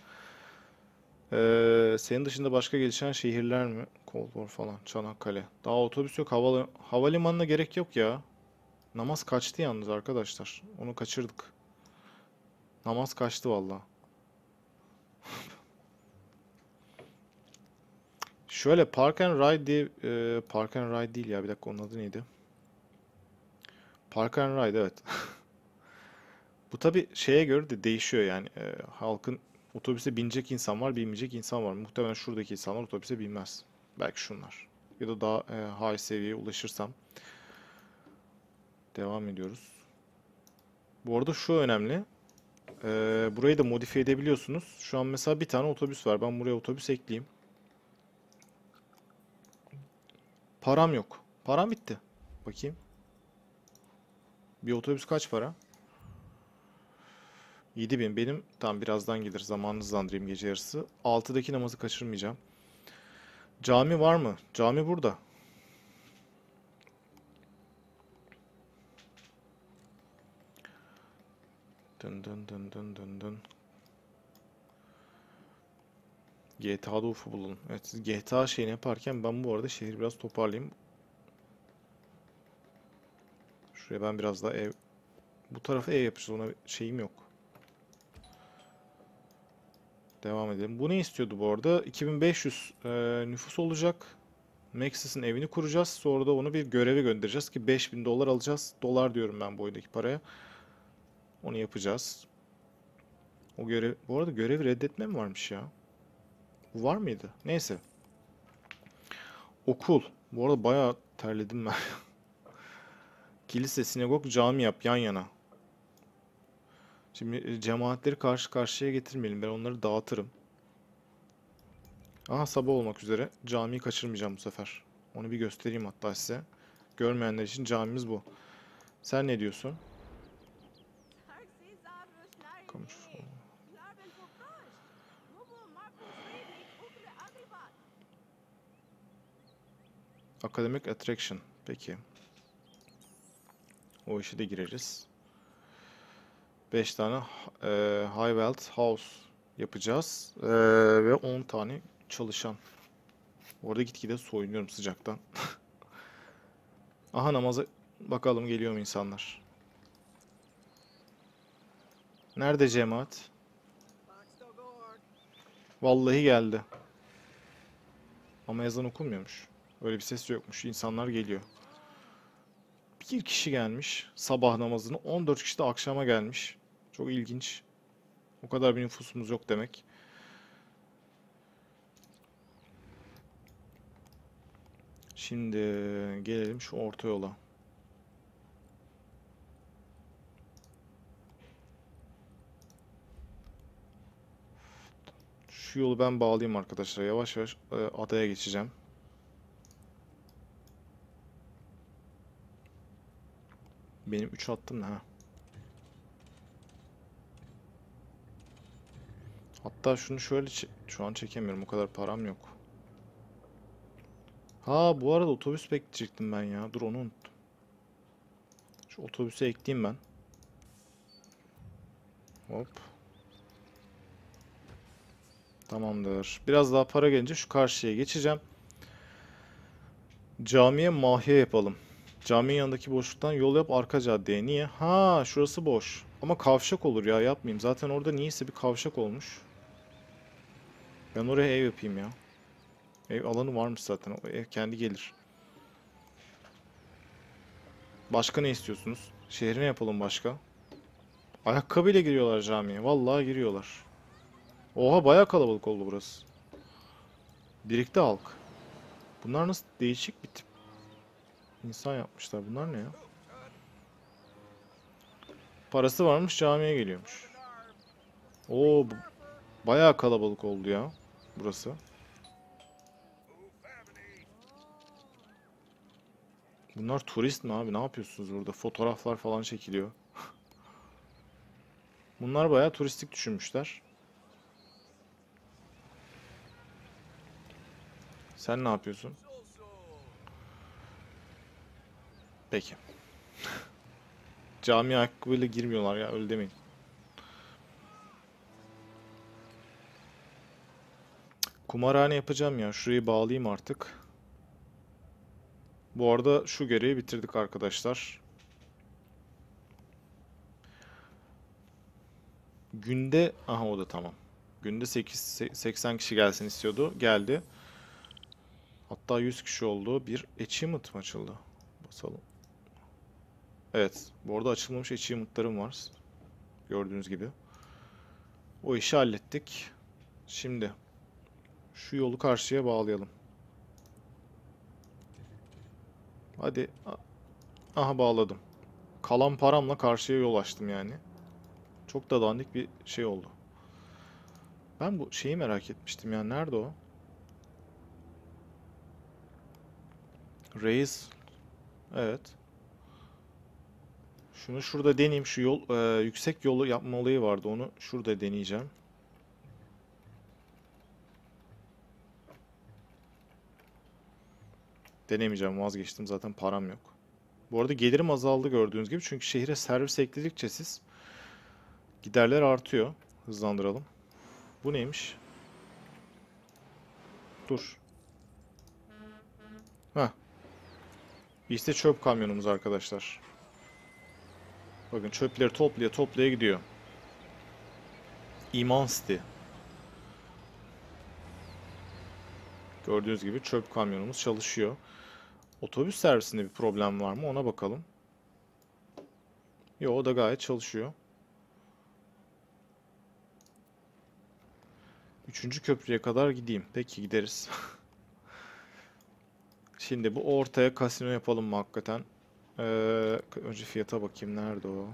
A: Ee, senin dışında başka gelişen şehirler mi? Koldor falan, Çanakkale. Daha otobüs yok. Havala havalimanına gerek yok ya. Namaz kaçtı yalnız arkadaşlar. Onu kaçırdık. Namaz kaçtı valla. Şöyle Park and Ride diye... E, Park and Ride değil ya. Bir dakika onun adı neydi? Park and Ride evet. Bu tabi şeye göre de değişiyor yani. E, halkın Otobüse binecek insan var, binmeyecek insan var. Muhtemelen şuradaki insanlar otobüse binmez. Belki şunlar. Ya da daha e, high seviyeye ulaşırsam. Devam ediyoruz. Bu arada şu önemli. E, burayı da modifiye edebiliyorsunuz. Şu an mesela bir tane otobüs var. Ben buraya otobüs ekleyeyim. Param yok. Param bitti. Bakayım. Bir otobüs kaç para? 7000 benim. Tam birazdan gelir. Zamanı hızlandırayım gece yarısı. 6'daki namazı kaçırmayacağım. Cami var mı? Cami burada. Dın dın dın dın dın dın. GTA'da UFO bulun. Evet siz GTA şeyini yaparken ben bu arada şehri biraz toparlayayım. Şuraya ben biraz daha ev... Bu tarafa ev yapacağız ona şeyim yok. Devam edelim. Bu ne istiyordu bu arada? 2500 e, nüfus olacak. Maxis'in evini kuracağız. Sonra da onu bir göreve göndereceğiz ki 5000 dolar alacağız. Dolar diyorum ben bu oyundaki paraya. Onu yapacağız. O görev... Bu arada görevi reddetme mi varmış ya? Bu var mıydı? Neyse. Okul. Bu arada bayağı terledim ben. Kilise, sinagog, cami yap yan yana. Şimdi e, cemaatleri karşı karşıya getirmeyelim. Ben onları dağıtırım. Aha sabah olmak üzere. Camiyi kaçırmayacağım bu sefer. Onu bir göstereyim hatta size. Görmeyenler için camimiz bu. Sen ne diyorsun? Konuş. Academic Attraction. Peki. O işe de gireriz. 5 tane e, high welt house yapacağız. E, ve 10 tane çalışan. Orada gitgide soyunuyorum sıcaktan. Aha namaza bakalım geliyor mu insanlar. Nerede cemaat? Vallahi geldi. Ama ezan okunmuyormuş. Öyle bir ses yokmuş. İnsanlar geliyor. Bir kişi gelmiş sabah namazını. 14 kişi de akşama gelmiş. Çok ilginç. O kadar bir nüfusumuz yok demek. Şimdi gelelim şu orta yola. Şu yolu ben bağlayayım arkadaşlar. Yavaş yavaş e, adaya geçeceğim. Benim 3 attım ne ha. Hatta şunu şöyle şu an çekemiyorum. O kadar param yok. Ha bu arada otobüs bekleyecektim ben ya. Dur onu unuttum. Şu otobüse ekleyeyim ben. Hop. Tamamdır. Biraz daha para gelince şu karşıya geçeceğim. Camiye mahiye yapalım. Caminin yanındaki boşluktan yol yap arka caddeye. Niye? Ha şurası boş. Ama kavşak olur ya yapmayayım. Zaten orada niyeyse bir kavşak olmuş. Ben oraya ev yapayım ya. Ev alanı varmış zaten. O ev kendi gelir. Başka ne istiyorsunuz? Şehrine yapalım başka. Ayakkabıyla giriyorlar camiye. Vallahi giriyorlar. Oha baya kalabalık oldu burası. Birikti halk. Bunlar nasıl değişik bir tip. İnsan yapmışlar. Bunlar ne ya? Parası varmış camiye geliyormuş. Oo baya kalabalık oldu ya burası. Bunlar turist mi abi? Ne yapıyorsunuz burada? Fotoğraflar falan çekiliyor. Bunlar bayağı turistik düşünmüşler. Sen ne yapıyorsun? Peki. Cami hakkıyla girmiyorlar ya öyle demeyin. Kumarhane yapacağım ya. Şurayı bağlayayım artık. Bu arada şu görevi bitirdik arkadaşlar. Günde... Aha o da tamam. Günde 8, 80 kişi gelsin istiyordu. Geldi. Hatta 100 kişi oldu. Bir achievement mı açıldı? Basalım. Evet. Bu arada açılmamış achievement'larım var. Gördüğünüz gibi. O işi hallettik. Şimdi şu yolu karşıya bağlayalım. Hadi. Aha bağladım. Kalan paramla karşıya yol açtım yani. Çok da dandik bir şey oldu. Ben bu şeyi merak etmiştim ya. Nerede o? Reis. Evet. Şunu şurada deneyeyim. Şu yol e, yüksek yolu yapma vardı. Onu şurada deneyeceğim. Denemeyeceğim vazgeçtim zaten param yok. Bu arada gelirim azaldı gördüğünüz gibi. Çünkü şehre servis ekledikçe siz giderler artıyor. Hızlandıralım. Bu neymiş? Dur. Heh. İşte çöp kamyonumuz arkadaşlar. Bakın çöpleri toplaya toplaya gidiyor. İman City. Gördüğünüz gibi çöp kamyonumuz çalışıyor. Otobüs servisinde bir problem var mı ona bakalım. Yo o da gayet çalışıyor. Üçüncü köprüye kadar gideyim. Peki gideriz. Şimdi bu ortaya kasino yapalım mı hakikaten? Ee, önce fiyata bakayım. Nerede o?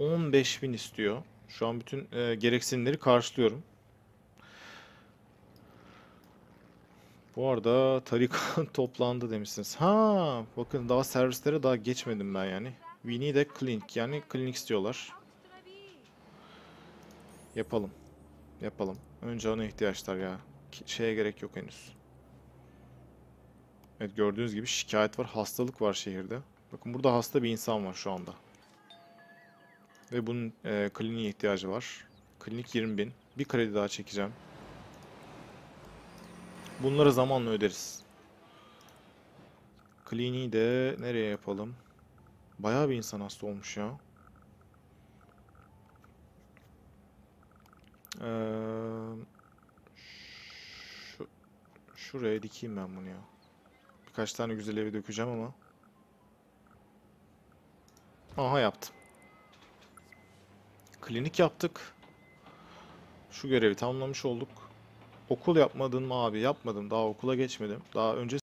A: 15.000 istiyor. Şu an bütün e, gereksinimleri karşılıyorum. Bu arada Tarikan toplandı demişsiniz. Ha, bakın daha servislere daha geçmedim ben yani. We need a clinic yani klinik istiyorlar. Yapalım. Yapalım. Önce ona ihtiyaçlar ya. Şeye gerek yok henüz. Evet gördüğünüz gibi şikayet var. Hastalık var şehirde. Bakın burada hasta bir insan var şu anda. Ve bunun e, kliniğe ihtiyacı var. Klinik 20 bin. Bir kredi daha çekeceğim. Bunları zamanla öderiz. Kliniği de nereye yapalım? Bayağı bir insan hasta olmuş ya. Ee, şu, şuraya dikeyim ben bunu ya. Birkaç tane güzel evi dökeceğim ama. Aha yaptım. Klinik yaptık. Şu görevi tamamlamış olduk. Okul yapmadın mı abi? Yapmadım. Daha okula geçmedim. Daha önce